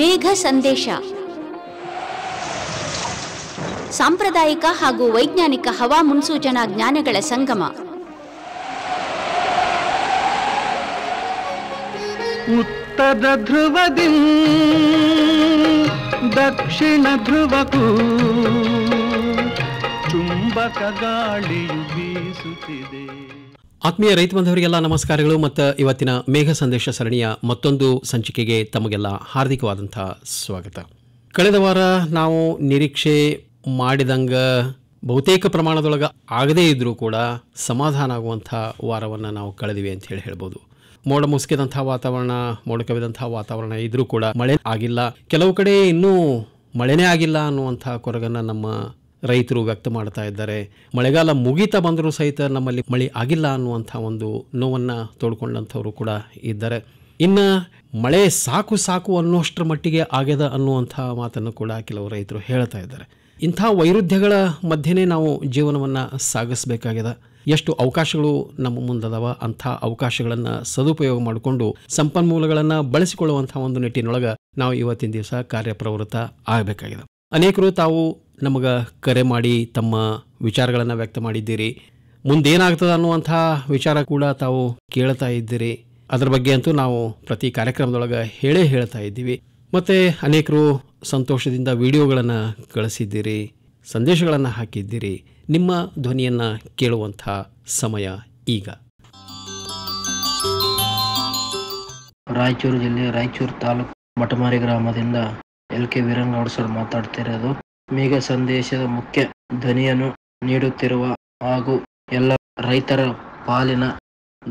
ಮೇಘ ಸಂದೇಶ ಸಾಂಪ್ರದಾಯಿಕ ಹಾಗೂ ವೈಜ್ಞಾನಿಕ ಹವಾ ಮುನ್ಸೂಚನಾ ಜ್ಞಾನಗಳ ಸಂಗಮ ಉತ್ತರ ಧ್ರುವದಿ ದಕ್ಷಿಣ ಧ್ರುವಕ್ಕೂ ಚುಂಬಕ ಗಾಳಿಯು ಬೀಸುತ್ತಿದೆ ಆತ್ಮೀಯ ರೈತ ಬಂಧವರಿಗೆಲ್ಲ ನಮಸ್ಕಾರಗಳು ಮತ್ತು ಇವತ್ತಿನ ಮೇಘ ಸಂದೇಶ ಸರಣಿಯ ಮತ್ತೊಂದು ಸಂಚಿಕೆಗೆ ತಮಗೆಲ್ಲ ಹಾರ್ದಿಕವಾದಂಥ ಸ್ವಾಗತ ಕಳೆದ ವಾರ ನಾವು ನಿರೀಕ್ಷೆ ಮಾಡಿದಂಗ ಬಹುತೇಕ ಪ್ರಮಾಣದೊಳಗೆ ಆಗದೇ ಇದ್ದರೂ ಕೂಡ ಸಮಾಧಾನ ಆಗುವಂಥ ವಾರವನ್ನು ನಾವು ಕಳೆದಿವೆ ಅಂತ ಹೇಳಿ ಹೇಳ್ಬೋದು ಮೋಡ ಮುಸುಕಿದಂಥ ವಾತಾವರಣ ಮೋಡ ಕವಿದಂಥ ವಾತಾವರಣ ಇದ್ದರೂ ಕೂಡ ಮಳೆ ಆಗಿಲ್ಲ ಕೆಲವು ಕಡೆ ಇನ್ನೂ ಮಳೆನೇ ಆಗಿಲ್ಲ ಅನ್ನುವಂಥ ಕೊರಗನ್ನು ನಮ್ಮ ರೈತರು ವ್ಯಕ್ತ ಮಾಡ್ತಾ ಇದ್ದಾರೆ ಮಳೆಗಾಲ ಮುಗಿತಾ ಬಂದರೂ ಸಹಿತ ನಮ್ಮಲ್ಲಿ ಮಳೆ ಆಗಿಲ್ಲ ಅನ್ನುವಂಥ ಒಂದು ನೋವನ್ನು ತೋಡ್ಕೊಂಡಂಥವರು ಕೂಡ ಇದ್ದಾರೆ ಇನ್ನು ಮಳೆ ಸಾಕು ಸಾಕು ಅನ್ನೋಷ್ಟರ ಮಟ್ಟಿಗೆ ಆಗ್ಯದ ಅನ್ನುವಂಥ ಮಾತನ್ನು ಕೂಡ ಕೆಲವು ರೈತರು ಹೇಳ್ತಾ ಇದ್ದಾರೆ ಇಂಥ ವೈರುಧ್ಯಗಳ ಮಧ್ಯೆನೇ ನಾವು ಜೀವನವನ್ನು ಸಾಗಿಸಬೇಕಾಗಿದೆ ಎಷ್ಟು ಅವಕಾಶಗಳು ನಮ್ಮ ಮುಂದದವ ಅಂಥ ಅವಕಾಶಗಳನ್ನು ಸದುಪಯೋಗ ಮಾಡಿಕೊಂಡು ಸಂಪನ್ಮೂಲಗಳನ್ನು ಬಳಸಿಕೊಳ್ಳುವಂಥ ಒಂದು ನಿಟ್ಟಿನೊಳಗೆ ನಾವು ಇವತ್ತಿನ ದಿವಸ ಕಾರ್ಯಪ್ರವೃತ್ತ ಆಗಬೇಕಾಗಿದೆ ಅನೇಕರು ತಾವು ನಮಗೆ ಕರೆ ಮಾಡಿ ತಮ್ಮ ವಿಚಾರಗಳನ್ನು ವ್ಯಕ್ತ ಮಾಡಿದ್ದೀರಿ ಮುಂದೇನಾಗ್ತದೆ ಅನ್ನುವಂಥ ವಿಚಾರ ಕೂಡ ತಾವು ಕೇಳ್ತಾ ಇದ್ದೀರಿ ಅದರ ಬಗ್ಗೆ ಅಂತೂ ನಾವು ಪ್ರತಿ ಕಾರ್ಯಕ್ರಮದೊಳಗೆ ಹೇಳೇ ಹೇಳ್ತಾ ಇದ್ದೀವಿ ಮತ್ತು ಅನೇಕರು ಸಂತೋಷದಿಂದ ವಿಡಿಯೋಗಳನ್ನು ಕಳಿಸಿದ್ದೀರಿ ಸಂದೇಶಗಳನ್ನು ಹಾಕಿದ್ದೀರಿ ನಿಮ್ಮ ಧ್ವನಿಯನ್ನು ಕೇಳುವಂಥ ಸಮಯ ಈಗ ರಾಯಚೂರು ಜಿಲ್ಲೆ ರಾಯಚೂರು ತಾಲೂಕು ಮಟಮಾರಿ ಗ್ರಾಮದಿಂದ ಎಲ್ ಕೆ ವೀರಂಗೌಡ್ ಸರ್ ಮಾತಾಡ್ತಿರೋದು ಮೇಘ ಸಂದೇಶದ ಮುಖ್ಯ ಧ್ವನಿಯನ್ನು ನೀಡುತ್ತಿರುವ ಹಾಗೂ ಎಲ್ಲ ರೈತರ ಪಾಲಿನ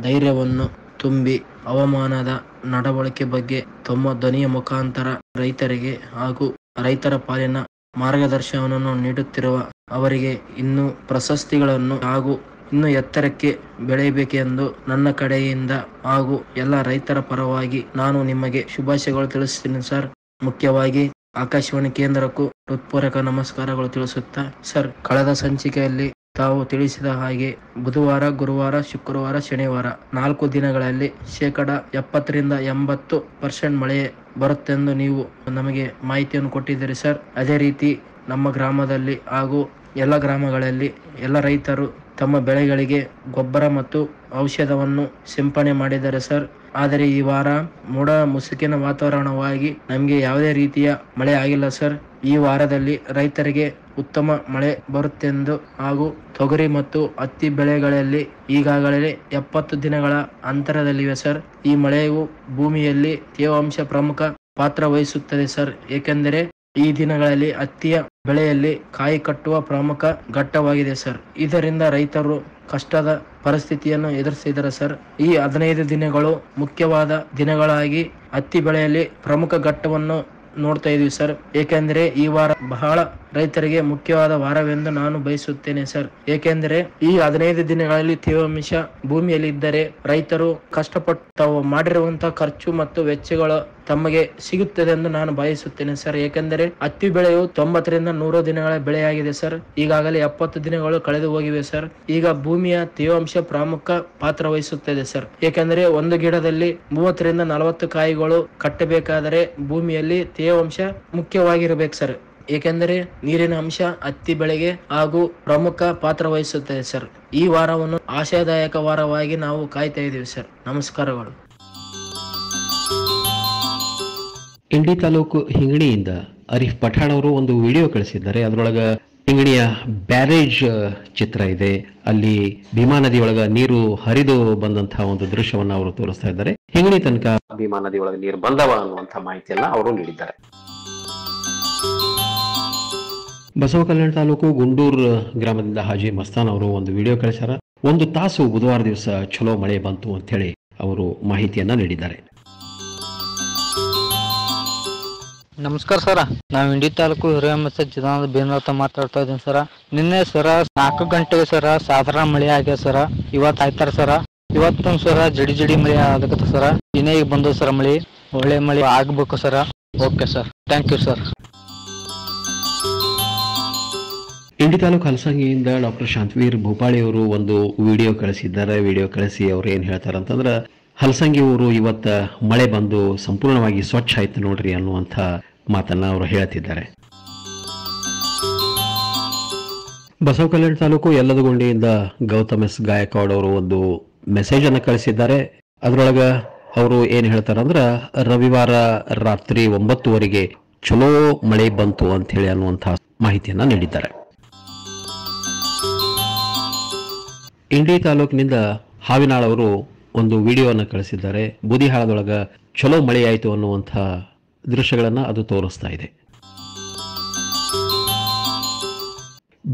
ಧೈರ್ಯವನ್ನು ತುಂಬಿ ಹವಾಮಾನದ ನಡವಳಿಕೆ ಬಗ್ಗೆ ತಮ್ಮ ಧ್ವನಿಯ ಮುಖಾಂತರ ರೈತರಿಗೆ ಹಾಗೂ ರೈತರ ಪಾಲಿನ ಮಾರ್ಗದರ್ಶನವನ್ನು ನೀಡುತ್ತಿರುವ ಅವರಿಗೆ ಇನ್ನೂ ಪ್ರಶಸ್ತಿಗಳನ್ನು ಹಾಗೂ ಇನ್ನೂ ಎತ್ತರಕ್ಕೆ ಬೆಳೆಯಬೇಕೆಂದು ನನ್ನ ಕಡೆಯಿಂದ ಹಾಗೂ ಎಲ್ಲ ರೈತರ ಪರವಾಗಿ ನಾನು ನಿಮಗೆ ಶುಭಾಶಯಗಳು ತಿಳಿಸ್ತೀನಿ ಸರ್ ಮುಖ್ಯವಾಗಿ ಆಕಾಶವಾಣಿ ಕೇಂದ್ರಕ್ಕೂ ಹೃತ್ಪೂರ್ವಕ ನಮಸ್ಕಾರಗಳು ತಿಳಿಸುತ್ತಾ ಸರ್ ಕಳೆದ ಸಂಚಿಕೆಯಲ್ಲಿ ತಾವು ತಿಳಿಸಿದ ಹಾಗೆ ಬುಧವಾರ ಗುರುವಾರ ಶುಕ್ರವಾರ ಶನಿವಾರ ನಾಲ್ಕು ದಿನಗಳಲ್ಲಿ ಶೇಕಡ ಎಪ್ಪತ್ತರಿಂದ ಎಂಬತ್ತು ಪರ್ಸೆಂಟ್ ಮಳೆ ಬರುತ್ತೆಂದು ನೀವು ನಮಗೆ ಮಾಹಿತಿಯನ್ನು ಕೊಟ್ಟಿದ್ದೀರಿ ಸರ್ ಅದೇ ರೀತಿ ನಮ್ಮ ಗ್ರಾಮದಲ್ಲಿ ಹಾಗೂ ಎಲ್ಲ ಗ್ರಾಮಗಳಲ್ಲಿ ಎಲ್ಲ ರೈತರು ತಮ್ಮ ಬೆಳೆಗಳಿಗೆ ಗೊಬ್ಬರ ಮತ್ತು ಔಷಧವನ್ನು ಸಿಂಪಡಣೆ ಮಾಡಿದ್ದಾರೆ ಸರ್ ಆದರೆ ಈ ವಾರ ಮೋಡ ಮುಸುಕಿನ ವಾತಾವರಣವಾಗಿ ನಮಗೆ ಯಾವುದೇ ರೀತಿಯ ಮಳೆ ಆಗಿಲ್ಲ ಸರ್ ಈ ವಾರದಲ್ಲಿ ರೈತರಿಗೆ ಉತ್ತಮ ಮಳೆ ಬರುತ್ತೆಂದು ಹಾಗೂ ತೊಗರಿ ಮತ್ತು ಹತ್ತಿ ಬೆಳೆಗಳಲ್ಲಿ ಈಗಾಗಲೇ ಎಪ್ಪತ್ತು ದಿನಗಳ ಅಂತರದಲ್ಲಿವೆ ಸರ್ ಈ ಮಳೆಯು ಭೂಮಿಯಲ್ಲಿ ತೇವಾಂಶ ಪ್ರಮುಖ ಪಾತ್ರ ವಹಿಸುತ್ತದೆ ಸರ್ ಏಕೆಂದರೆ ಈ ದಿನಗಳಲ್ಲಿ ಹತ್ತಿಯ ಬೆಳೆಯಲ್ಲಿ ಕಾಯಿ ಕಟ್ಟುವ ಪ್ರಮುಖ ಘಟ್ಟವಾಗಿದೆ ಸರ್ ಇದರಿಂದ ರೈತರು ಕಷ್ಟದ ಪರಿಸ್ಥಿತಿಯನ್ನು ಎದುರಿಸಿದ್ದಾರೆ ಸರ್ ಈ ಹದಿನೈದು ದಿನಗಳು ಮುಖ್ಯವಾದ ದಿನಗಳಾಗಿ ಹತ್ತಿ ಬೆಳೆಯಲ್ಲಿ ಪ್ರಮುಖ ಘಟ್ಟವನ್ನು ನೋಡ್ತಾ ಇದೀವಿ ಸರ್ ಏಕೆಂದ್ರೆ ಈ ವಾರ ಬಹಳ ರೈತರಿಗೆ ಮುಖ್ಯವಾದ ವಾರವೆಂದು ನಾನು ಬಯಸುತ್ತೇನೆ ಸರ್ ಏಕೆಂದರೆ ಈ ಹದಿನೈದು ದಿನಗಳಲ್ಲಿ ತೇವಾಂಶ ಭೂಮಿಯಲ್ಲಿ ಇದ್ದರೆ ರೈತರು ಕಷ್ಟಪಟ್ಟು ತಾವು ಮಾಡಿರುವಂತಹ ಖರ್ಚು ಮತ್ತು ವೆಚ್ಚಗಳ ತಮಗೆ ಸಿಗುತ್ತದೆ ಎಂದು ನಾನು ಭಾವಿಸುತ್ತೇನೆ ಸರ್ ಏಕೆಂದರೆ ಹತ್ತಿ ಬೆಳೆಯು ತೊಂಬತ್ತರಿಂದ ನೂರು ದಿನಗಳ ಬೆಳೆಯಾಗಿದೆ ಸರ್ ಈಗಾಗಲೇ ಎಪ್ಪತ್ತು ದಿನಗಳು ಕಳೆದು ಹೋಗಿವೆ ಸರ್ ಈಗ ಭೂಮಿಯ ತೇವಾಂಶ ಪ್ರಮುಖ ಪಾತ್ರ ವಹಿಸುತ್ತದೆ ಸರ್ ಏಕೆಂದರೆ ಒಂದು ಗಿಡದಲ್ಲಿ ಮೂವತ್ತರಿಂದ ನಲವತ್ತು ಕಾಯಿಗಳು ಕಟ್ಟಬೇಕಾದರೆ ಭೂಮಿಯಲ್ಲಿ ತೇವಾಂಶ ಮುಖ್ಯವಾಗಿರಬೇಕು ಸರ್ ಏಕೆಂದರೆ ನೀರಿನ ಅಂಶ ಹತ್ತಿ ಬೆಳೆಗೆ ಹಾಗೂ ಪ್ರಮುಖ ಪಾತ್ರ ವಹಿಸುತ್ತದೆ ಸರ್ ಈ ವಾರವನ್ನು ಆಶಾದಾಯಕ ವಾರವಾಗಿ ನಾವು ಕಾಯ್ತಾ ಇದ್ದೀವಿ ಸರ್ ನಮಸ್ಕಾರಗಳು ಇಂಡಿ ತಾಲೂಕು ಹಿಂಗಣಿಯಿಂದ ಅರಿಫ್ ಪಠಾಣ್ ಅವರು ಒಂದು ವಿಡಿಯೋ ಕಳಿಸಿದ್ದಾರೆ ಅದರೊಳಗೆ ಹಿಂಗಣಿಯ ಬ್ಯಾರೇಜ್ ಚಿತ್ರ ಇದೆ ಅಲ್ಲಿ ಭೀಮಾ ನದಿಯೊಳಗ ನೀರು ಹರಿದು ಬಂದಂತಹ ಒಂದು ದೃಶ್ಯವನ್ನು ಅವರು ತೋರಿಸ್ತಾ ಇದ್ದಾರೆ ಹಿಂಗಣಿ ತನಕ ಭೀಮಾ ನದಿಯೊಳಗೆ ನೀರು ಬಂದವ ಅನ್ನುವಂತಹ ಮಾಹಿತಿಯನ್ನ ಅವರು ನೀಡಿದ್ದಾರೆ ಬಸವ ಕಲ್ಯಾಣ ತಾಲೂಕು ಗುಂಡೂರು ಗ್ರಾಮದಿಂದ ಹಾಜಿ ಮಸ್ತಾನ್ ಅವರು ಒಂದು ವಿಡಿಯೋ ಕಳಿಸ್ಯಾರ ಒಂದು ತಾಸು ಬುಧವಾರ ದಿವಸ ಚಲೋ ಮಳೆ ಬಂತು ಅಂತ ಹೇಳಿ ಅವರು ಮಾಹಿತಿಯನ್ನ ನೀಡಿದ್ದಾರೆ ನಮಸ್ಕಾರ ಸರ ನಾವು ಇಂಡಿ ತಾಲೂಕು ಹಿರೇಮಸ ಜಿದಾನದ ಬೇನತ್ತ ಮಾತಾಡ್ತಾ ಇದ್ದೀನಿ ಸರ ನಿನ್ನೆ ಸರ ನಾಲ್ಕು ಗಂಟೆಗೆ ಸರ ಸಾಧಾರಣ ಮಳೆ ಆಗ್ಯದ ಸರ ಇವತ್ತು ಆಯ್ತಾರ ಸರ ಇವತ್ತು ಸರ ಜಡಿ ಜಡಿ ಮಳೆ ಆಗತ್ತ ಸರ ಇನ್ನೇ ಈಗ ಬಂದ ಸರ ಮಳೆ ಒಳ್ಳೆ ಮಳೆ ಆಗ್ಬೇಕು ಸರ okay sir thank you sir Indi ತಾಲೂಕು ಹಲಸಂಗಿಯಿಂದ ಡಾಕ್ಟರ್ ಶಾಂತವೀರ್ ಅವರು ಒಂದು ವಿಡಿಯೋ ಕಳಿಸಿದ್ದಾರೆ ವಿಡಿಯೋ ಕಳಿಸಿ ಅವ್ರು ಏನು ಅಂತಂದ್ರೆ ಹಲಸಂಗಿ ಊರು ಇವತ್ತು ಮಳೆ ಬಂದು ಸಂಪೂರ್ಣವಾಗಿ ಸ್ವಚ್ಛ ಆಯ್ತು ನೋಡ್ರಿ ಅನ್ನುವಂತ ಮಾತನ್ನು ಅವರು ಹೇಳ್ತಿದ್ದಾರೆ ಬಸವ ಕಲ್ಯಾಣ ತಾಲೂಕು ಯಲ್ಲದಗುಂಡಿಯಿಂದ ಗೌತಮ್ ಎಸ್ ಗಾಯಕವಾಡ್ ಅವರು ಒಂದು ಮೆಸೇಜ್ ಮೆಸೇಜನ್ನು ಕಳಿಸಿದ್ದಾರೆ ಅದರೊಳಗ ಅವರು ಏನು ಹೇಳ್ತಾರೆ ಅಂದ್ರೆ ರವಿವಾರ ರಾತ್ರಿ ಒಂಬತ್ತುವರೆಗೆ ಚಲೋ ಮಳೆ ಬಂತು ಅಂತ ಹೇಳಿ ಅನ್ನುವಂತಹ ಮಾಹಿತಿಯನ್ನು ನೀಡಿದ್ದಾರೆ ಇಂಡಿ ತಾಲೂಕಿನಿಂದ ಹಾವಿನಾಳ್ ಅವರು ಒಂದು ವಿಡಿಯೋವನ್ನು ಕಳಿಸಿದ್ದಾರೆ ಬುದಿಹಾಳದೊಳಗ ಚಲೋ ಮಳೆ ಆಯಿತು ಅನ್ನುವಂಥ ದೃಶ್ಯಗಳನ್ನು ಅದು ತೋರಿಸ್ತಾ ಇದೆ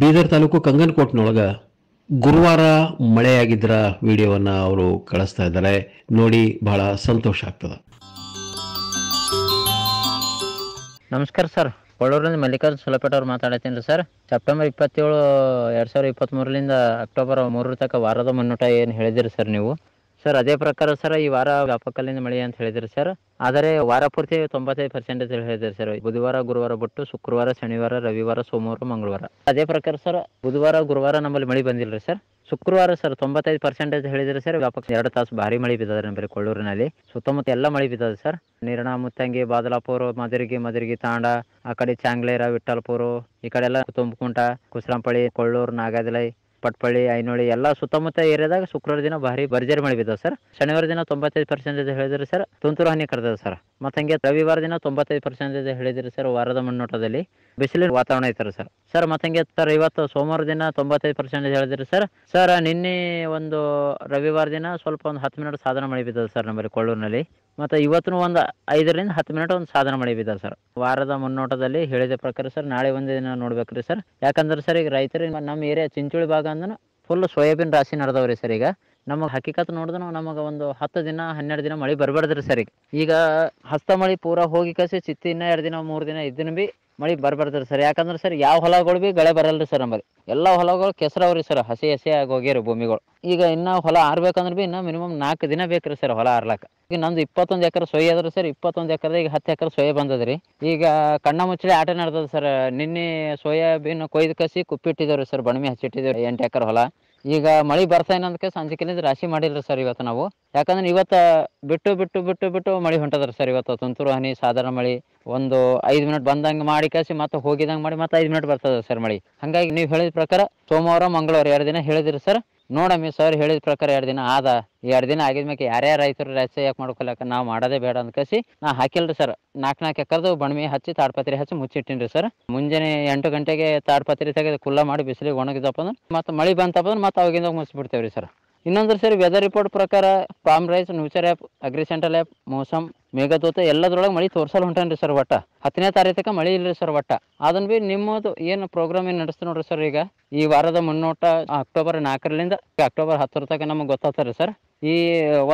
ಬೀದರ್ ತಾಲೂಕು ಕಂಗನ್ಕೋಟ್ನೊಳಗ ಗುರುವಾರ ಮಳೆಯಾಗಿದ್ದರ ವಿಡಿಯೋವನ್ನು ಅವರು ಕಳಿಸ್ತಾ ಇದ್ದಾರೆ ನೋಡಿ ಬಹಳ ಸಂತೋಷ ಆಗ್ತದೆ ನಮಸ್ಕಾರ ಸರ್ ಕೊಳ್ಳೂರಿಂದ ಮಲ್ಲಿಕಾರ್ಜುನ್ ಸುಲಪೇಟ್ ಅವ್ರು ಮಾತಾಡತ್ತೀನಿ ಸರ್ ಸೆಪ್ಟೆಂಬರ್ ಇಪ್ಪತ್ತೇಳು ಎರಡು ಸಾವಿರದ ಇಪ್ಪತ್ತ್ಮೂರರಿಂದ ಅಕ್ಟೋಬರ್ ಮೂರರ ತನಕ ವಾರದ ಮುನ್ನೋಟ ಏನು ಹೇಳಿದಿರಿ ಸರ್ ನೀವು ಸರ್ ಅದೇ ಪ್ರಕಾರ ಸರ್ ಈ ವಾರ ವ್ಯಾಪಕಲ್ಲಿಂದ ಮಳೆ ಅಂತ ಹೇಳಿದ್ರಿ ಸರ್ ಆದರೆ ವಾರ ಪೂರ್ತಿ ತೊಂಬತ್ತೈದು ಪರ್ಸೆಂಟೇಜ್ ಹೇಳಿದ್ರಿ ಸರ್ ಬುಧವಾರ ಗುರುವಾರ ಬಿಟ್ಟು ಶುಕ್ರವಾರ ಶನಿವಾರ ರವಿವಾರ ಸೋಮವಾರ ಮಂಗಳವಾರ ಅದೇ ಪ್ರಕಾರ ಸರ್ ಬುಧವಾರ ಗುರುವಾರ ನಮ್ಮಲ್ಲಿ ಮಳೆ ಬಂದಿಲ್ಲರಿ ಸರ್ ಶುಕ್ರವಾರ ಸರ್ ತೊಂಬತ್ತೈದು ಪರ್ಸೆಂಟೇಜ್ ಹೇಳಿದ್ರಿ ಸರ್ ವ್ಯಾಪಕ ಎರಡು ತಾಸು ಭಾರಿ ಮಳೆ ಬಿದ್ದಾರೆ ರೀ ಕೊಳ್ಳೂರಿನಲ್ಲಿ ಸುತ್ತಮುತ್ತ ಎಲ್ಲ ಮಳೆ ಬಿದ್ದದ ಸರ್ ನಿರ್ಣಾ ಮುತ್ತಂಗಿ ಬಾದಲಾಪುರ ಮದರಿಗಿ ಮದರ್ಗಿ ತಾಂಡ ಆ ಕಡೆ ಚಾಂಗ್ಲೇರ ವಿಠಲ್ಪುರು ಈ ಕಡೆ ಎಲ್ಲ ತುಂಬಕುಂಟ ಕುಸರಂಪಳ್ಳಿ ಕೊಳ್ಳೂರು ನಾಗಾದಲೈ ಪಟ್ಪಳ್ಳಿ ಐನೋಳಿ ಎಲ್ಲ ಸುತ್ತಮುತ್ತ ಏರಿಯಾದಾಗ ಶುಕ್ರವಾರ ದಿನ ಭಾರಿ ಭರ್ಜರಿ ಮಳೆ ಬಿದ್ದವು ಸರ್ ಶನಿವಾರ ದಿನ ತೊಂಬತ್ತೈದು ಪರ್ಸೆಂಟೇಜ್ ಹೇಳಿದ್ರಿ ಸರ್ ತುಂತುರು ಹಾನಿ ಕರೆದಿದೆ ಸರ್ ಮತ್ತೆ ಹಂಗೆ ರವಿವಾರ ದಿನ ತೊಂಬತ್ತೈದು ಪರ್ಸೆಂಟೇಜ್ ಹೇಳಿದ್ರಿ ಸರ್ ವಾರದ ಮುನ್ನೋಟದಲ್ಲಿ ಬಿಸಿಲಿನ ವಾತಾವರಣ ಐತಾರೆ ಸರ್ ಸರ್ ಮತ್ತೆ ಹಂಗೆ ಸರ್ ಇವತ್ತು ಸೋಮವಾರ ದಿನ ತೊಂಬತ್ತೈದು ಪರ್ಸೆಂಟೇಜ್ ಹೇಳಿದ್ರಿ ಸರ್ ಸರ್ ನಿನ್ನೆ ಒಂದು ರವಿವಾರ ದಿನ ಸ್ವಲ್ಪ ಒಂದು ಹತ್ತು ಮಿನಿಟ್ ಸಾಧನ ಮಳೆ ಬಿದ್ದದೆ ಸರ್ ನಮ್ಮಲ್ಲಿ ಕೊಳ್ಳೂರಿನಲ್ಲಿ ಮತ್ತೆ ಇವತ್ತು ಒಂದು ಐದರಿಂದ ಹತ್ತು ಮಿನಿಟ್ ಒಂದು ಸಾಧನ ಮಳೆ ಬಿದ್ದ ಸರ್ ವಾರದ ಮುನ್ನೋಟದಲ್ಲಿ ಹೇಳಿದ ಪ್ರಕಾರ ಸರ್ ನಾಳೆ ಒಂದು ದಿನ ನೋಡ್ಬೇಕ್ರಿ ಸರ್ ಯಾಕಂದ್ರೆ ಸರ್ ಈಗ ರೈತರಿಗೆ ನಮ್ಮ ಏರಿಯಾ ಚಿಂಚೋಳಿ ಭಾಗ ಅಂದ್ರೆ ಫುಲ್ ಸೋಯಾಬೀನ್ ರಾಶಿ ನಡೆದವ್ರಿ ಸರ್ ಈಗ ನಮಗೆ ಹಕ್ಕಿಕತ್ ನೋಡಿದ್ರು ನಮಗೆ ಒಂದು ಹತ್ತು ದಿನ ಹನ್ನೆರಡು ದಿನ ಮಳೆ ಬರಬಾರ್ದ್ರಿ ಸರ್ ಈಗ ಈಗ ಹಸ್ತ ಮಳಿ ಪೂರಾ ಹೋಗಿ ಕಸಿ ಚಿತ್ತಿ ಇನ್ನೂ ಎರಡು ದಿನ ಮೂರು ದಿನ ಇದ್ದಿನ ಬಿ ಮಳೆ ಬರ್ಬಾರ್ದ್ರಿ ಸರ್ ಯಾಕಂದ್ರೆ ಸರ್ ಯಾವ ಹೊಲಗಳು ಭೀ ಗಳೆ ಬರಲ್ರಿ ಸರ್ ನಮ್ಮಲ್ಲಿ ಎಲ್ಲ ಹೊಲಗಳು ಕೆಸರವ್ರಿ ಸರ್ ಹಸಿ ಹಸಿ ಆಗಿ ಹೋಗ್ಯಾರ ಭೂಮಿಗಳು ಈಗ ಇನ್ನ ಹೊಲ ಆರ್ಬೇಕಂದ್ರೆ ಭೀ ಇನ್ನ ಮಿನಿಮಮ್ ನಾಲ್ಕು ದಿನ ಬೇಕ್ರಿ ಸರ್ ಹೊಲ ಆರ್ಲಾಕ ಈಗ ನಂದು ಇಪ್ಪತ್ತೊಂದು ಎಕರೆ ಸೊಯ್ ಅದ್ರಿ ಸರ್ ಇಪ್ಪತ್ತೊಂದು ಎಕರೆ ಈಗ ಹತ್ತು ಎಕರೆ ಸೊಯ್ ಬಂದದ್ರಿ ಈಗ ಕಣ್ಣ ಮುಚ್ಚಳಿ ಆಟ ನಡೆದದ ಸರ್ ನಿನ್ನೆ ಸೋಯಾಬೀನ್ ಕೊಯ್ದು ಕಸಿ ಕುಪ್ಪಿಟ್ಟಿದ್ರಿ ಸರ್ ಬಣಮಿ ಹಚ್ಚಿಟ್ಟಿದ್ದೇವೆ ಎಂಟು ಎಕರೆ ಹೊಲ ಈಗ ಮಳೆ ಬರ್ತಾ ಅಂದ್ಕೆ ಸಂಜೆಕಿನಿಂದ ರಾಶಿ ಮಾಡಿಲ್ಲ ಸರ್ ಇವತ್ತು ನಾವು ಯಾಕಂದ್ರೆ ಇವತ್ತು ಬಿಟ್ಟು ಬಿಟ್ಟು ಬಿಟ್ಟು ಬಿಟ್ಟು ಮಳೆ ಹೊಂಟದ್ರ ಸರ್ ಇವತ್ತು ತುಂತುರು ಹನಿ ಸಾಧಾರಣ ಮಳೆ ಒಂದು ಐದು ಮಿನಿಟ್ ಬಂದಂಗ ಮಾಡಿ ಕಸಿ ಮತ್ತೆ ಹೋಗಿದಂಗ ಮಾಡಿ ಮತ್ತೆ ಐದು ಮಿನಿಟ್ ಬರ್ತದ ಸರ್ ಮಳೆ ಹಾಗಾಗಿ ನೀವು ಹೇಳಿದ ಪ್ರಕಾರ ಸೋಮವಾರ ಮಂಗಳವಾರ ಎರಡು ದಿನ ಹೇಳಿದಿರಿ ಸರ್ ನೋಡಮ್ಮಿ ಸರ್ ಹೇಳಿದ ಪ್ರಕಾರ ಎರಡು ದಿನ ಆದ ಎರಡು ದಿನ ಆಗಿದ್ಮೇಲೆ ಯಾರ್ಯಾರು ರೈತರು ರಸ್ತೆ ಯಾಕೆ ಮಾಡ್ಕೊಲಕ್ಕ ನಾವು ಮಾಡೋದೇ ಬೇಡ ಅಂತ ಕಸಿ ನಾ ಹಾಕಿಲ್ರಿ ಸರ್ ನಾಲ್ಕು ನಾಲ್ಕು ಎಕರ್ದು ಬಣ್ಮಿ ಹಚ್ಚಿ ತಾಡ್ಪತ್ರಿ ಹಚ್ಚಿ ರೀ ಸರ್ ಮುಂಜಾನೆ ಎಂಟು ಗಂಟೆಗೆ ತಾಡ್ಪತ್ರಿ ತೆಗೆದು ಕುಲ್ಲ ಮಾಡಿ ಬಿಸಿಲಿಗೆ ಒಣಗಿದಪ್ಪ ಅಂದ್ರೆ ಮತ್ತೆ ಮಳೆ ಬಂತಪ್ಪ ಅಂದ್ರೆ ಮತ್ತೆ ಅವಾಗಿಂದ ಮುಚ್ಚಿಬಿಡ್ತೇವೆ ಸರ್ ಇನ್ನೊಂದ್ರ ಸರಿ ವೆದರ್ ರಿಪೋರ್ಟ್ ಪ್ರಕಾರ FarmRise nurture app AgriCentral app Mausam Meghdoot ಎಲ್ಲದ್ರೊಳಗೆ ಮಳೆ ತೋರ್ಸಲು ರೀ ಸರ್ ಒಟ್ಟ ಹತ್ತನೇ ತಾರೀತಕ ಮಳೆ ಇಲ್ರಿ ಸರ್ ಒಟ್ಟ ಅದನ್ನ ಭೀ ನಿಮ್ಮದು ಏನು ಪ್ರೋಗ್ರಾಮ್ ಏನು ನಡೆಸ್ತೀವಿ ನೋಡ್ರಿ ಸರ್ ಈಗ ಈ ವಾರದ ಮುನ್ನೋಟ ಅಕ್ಟೋಬರ್ ನಾಲ್ಕರಿಂದ ಅಕ್ಟೋಬರ್ ಹತ್ತರ ತನಕ ನಮಗೆ ಗೊತ್ತಾಗ್ತಾರೆ ಸರ್ ಈ